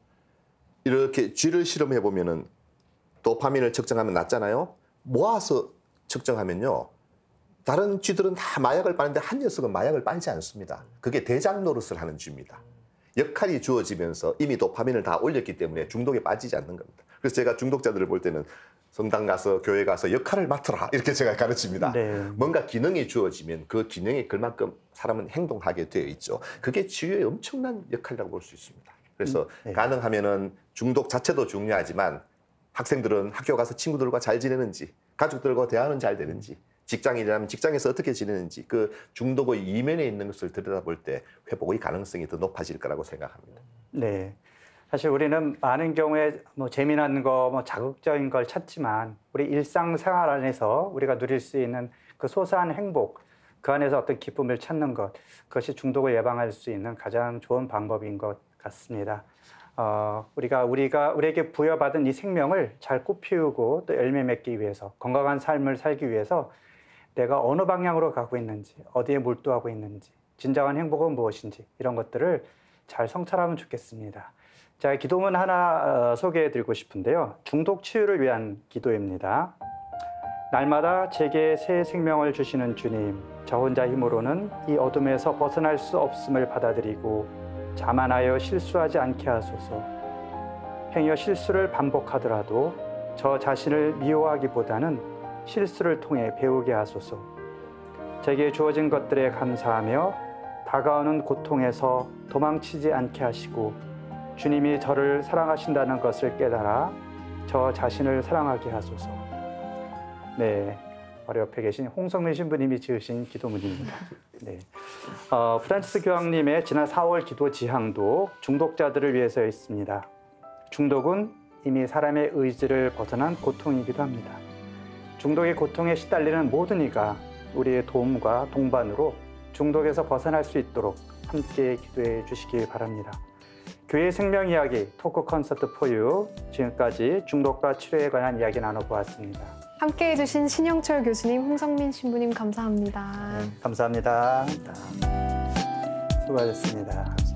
이렇게 쥐를 실험해 보면은 도파민을 측정하면 낮잖아요. 모아서 측정하면요. 다른 쥐들은 다 마약을 빠는데 한 녀석은 마약을 빨지 않습니다. 그게 대장 노릇을 하는 쥐입니다. 역할이 주어지면서 이미 도파민을 다 올렸기 때문에 중독에 빠지지 않는 겁니다. 그래서 제가 중독자들을 볼 때는 성당 가서 교회 가서 역할을 맡아라 이렇게 제가 가르칩니다. 네. 뭔가 기능이 주어지면 그 기능에 그만큼 사람은 행동하게 되어 있죠. 그게 치유의 엄청난 역할이라고 볼 수 있습니다. 그래서 음, 네. 가능하면은 중독 자체도 중요하지만 학생들은 학교 가서 친구들과 잘 지내는지 가족들과 대화는 잘 되는지 직장이라면 직장에서 어떻게 지내는지 그 중독의 이면에 있는 것을 들여다볼 때 회복의 가능성이 더 높아질 거라고 생각합니다. 네. 사실 우리는 많은 경우에 뭐 재미난 거, 뭐 자극적인 걸 찾지만 우리 일상생활 안에서 우리가 누릴 수 있는 그 소소한 행복, 그 안에서 어떤 기쁨을 찾는 것, 그것이 중독을 예방할 수 있는 가장 좋은 방법인 것 같습니다. 어, 우리가 우리가 우리에게 부여받은 이 생명을 잘 꽃피우고 또 열매 맺기 위해서 건강한 삶을 살기 위해서 내가 어느 방향으로 가고 있는지, 어디에 몰두하고 있는지, 진정한 행복은 무엇인지 이런 것들을 잘 성찰하면 좋겠습니다. 자, 기도문 하나 어, 소개해 드리고 싶은데요. 중독 치유를 위한 기도입니다. 날마다 제게 새 생명을 주시는 주님, 저 혼자 힘으로는 이 어둠에서 벗어날 수 없음을 받아들이고 자만하여 실수하지 않게 하소서. 행여 실수를 반복하더라도 저 자신을 미워하기보다는 실수를 통해 배우게 하소서. 제게 주어진 것들에 감사하며 다가오는 고통에서 도망치지 않게 하시고 주님이 저를 사랑하신다는 것을 깨달아 저 자신을 사랑하게 하소서. 네. 바로 옆에 계신 홍성민 신부님이 지으신 기도문입니다. 네. 어, 프란치스 교황님의 지난 4월 기도 지향도 중독자들을 위해서였습니다. 중독은 이미 사람의 의지를 벗어난 고통이기도 합니다. 중독의 고통에 시달리는 모든 이가 우리의 도움과 동반으로 중독에서 벗어날 수 있도록 함께 기도해 주시기 바랍니다. 교회 생명 이야기 토크 콘서트 포유 지금까지 중독과 치료에 관한 이야기 나눠보았습니다. 함께해 주신 신영철 교수님, 홍성민 신부님 감사합니다. 네, 감사합니다. 감사합니다. 네, 수고하셨습니다.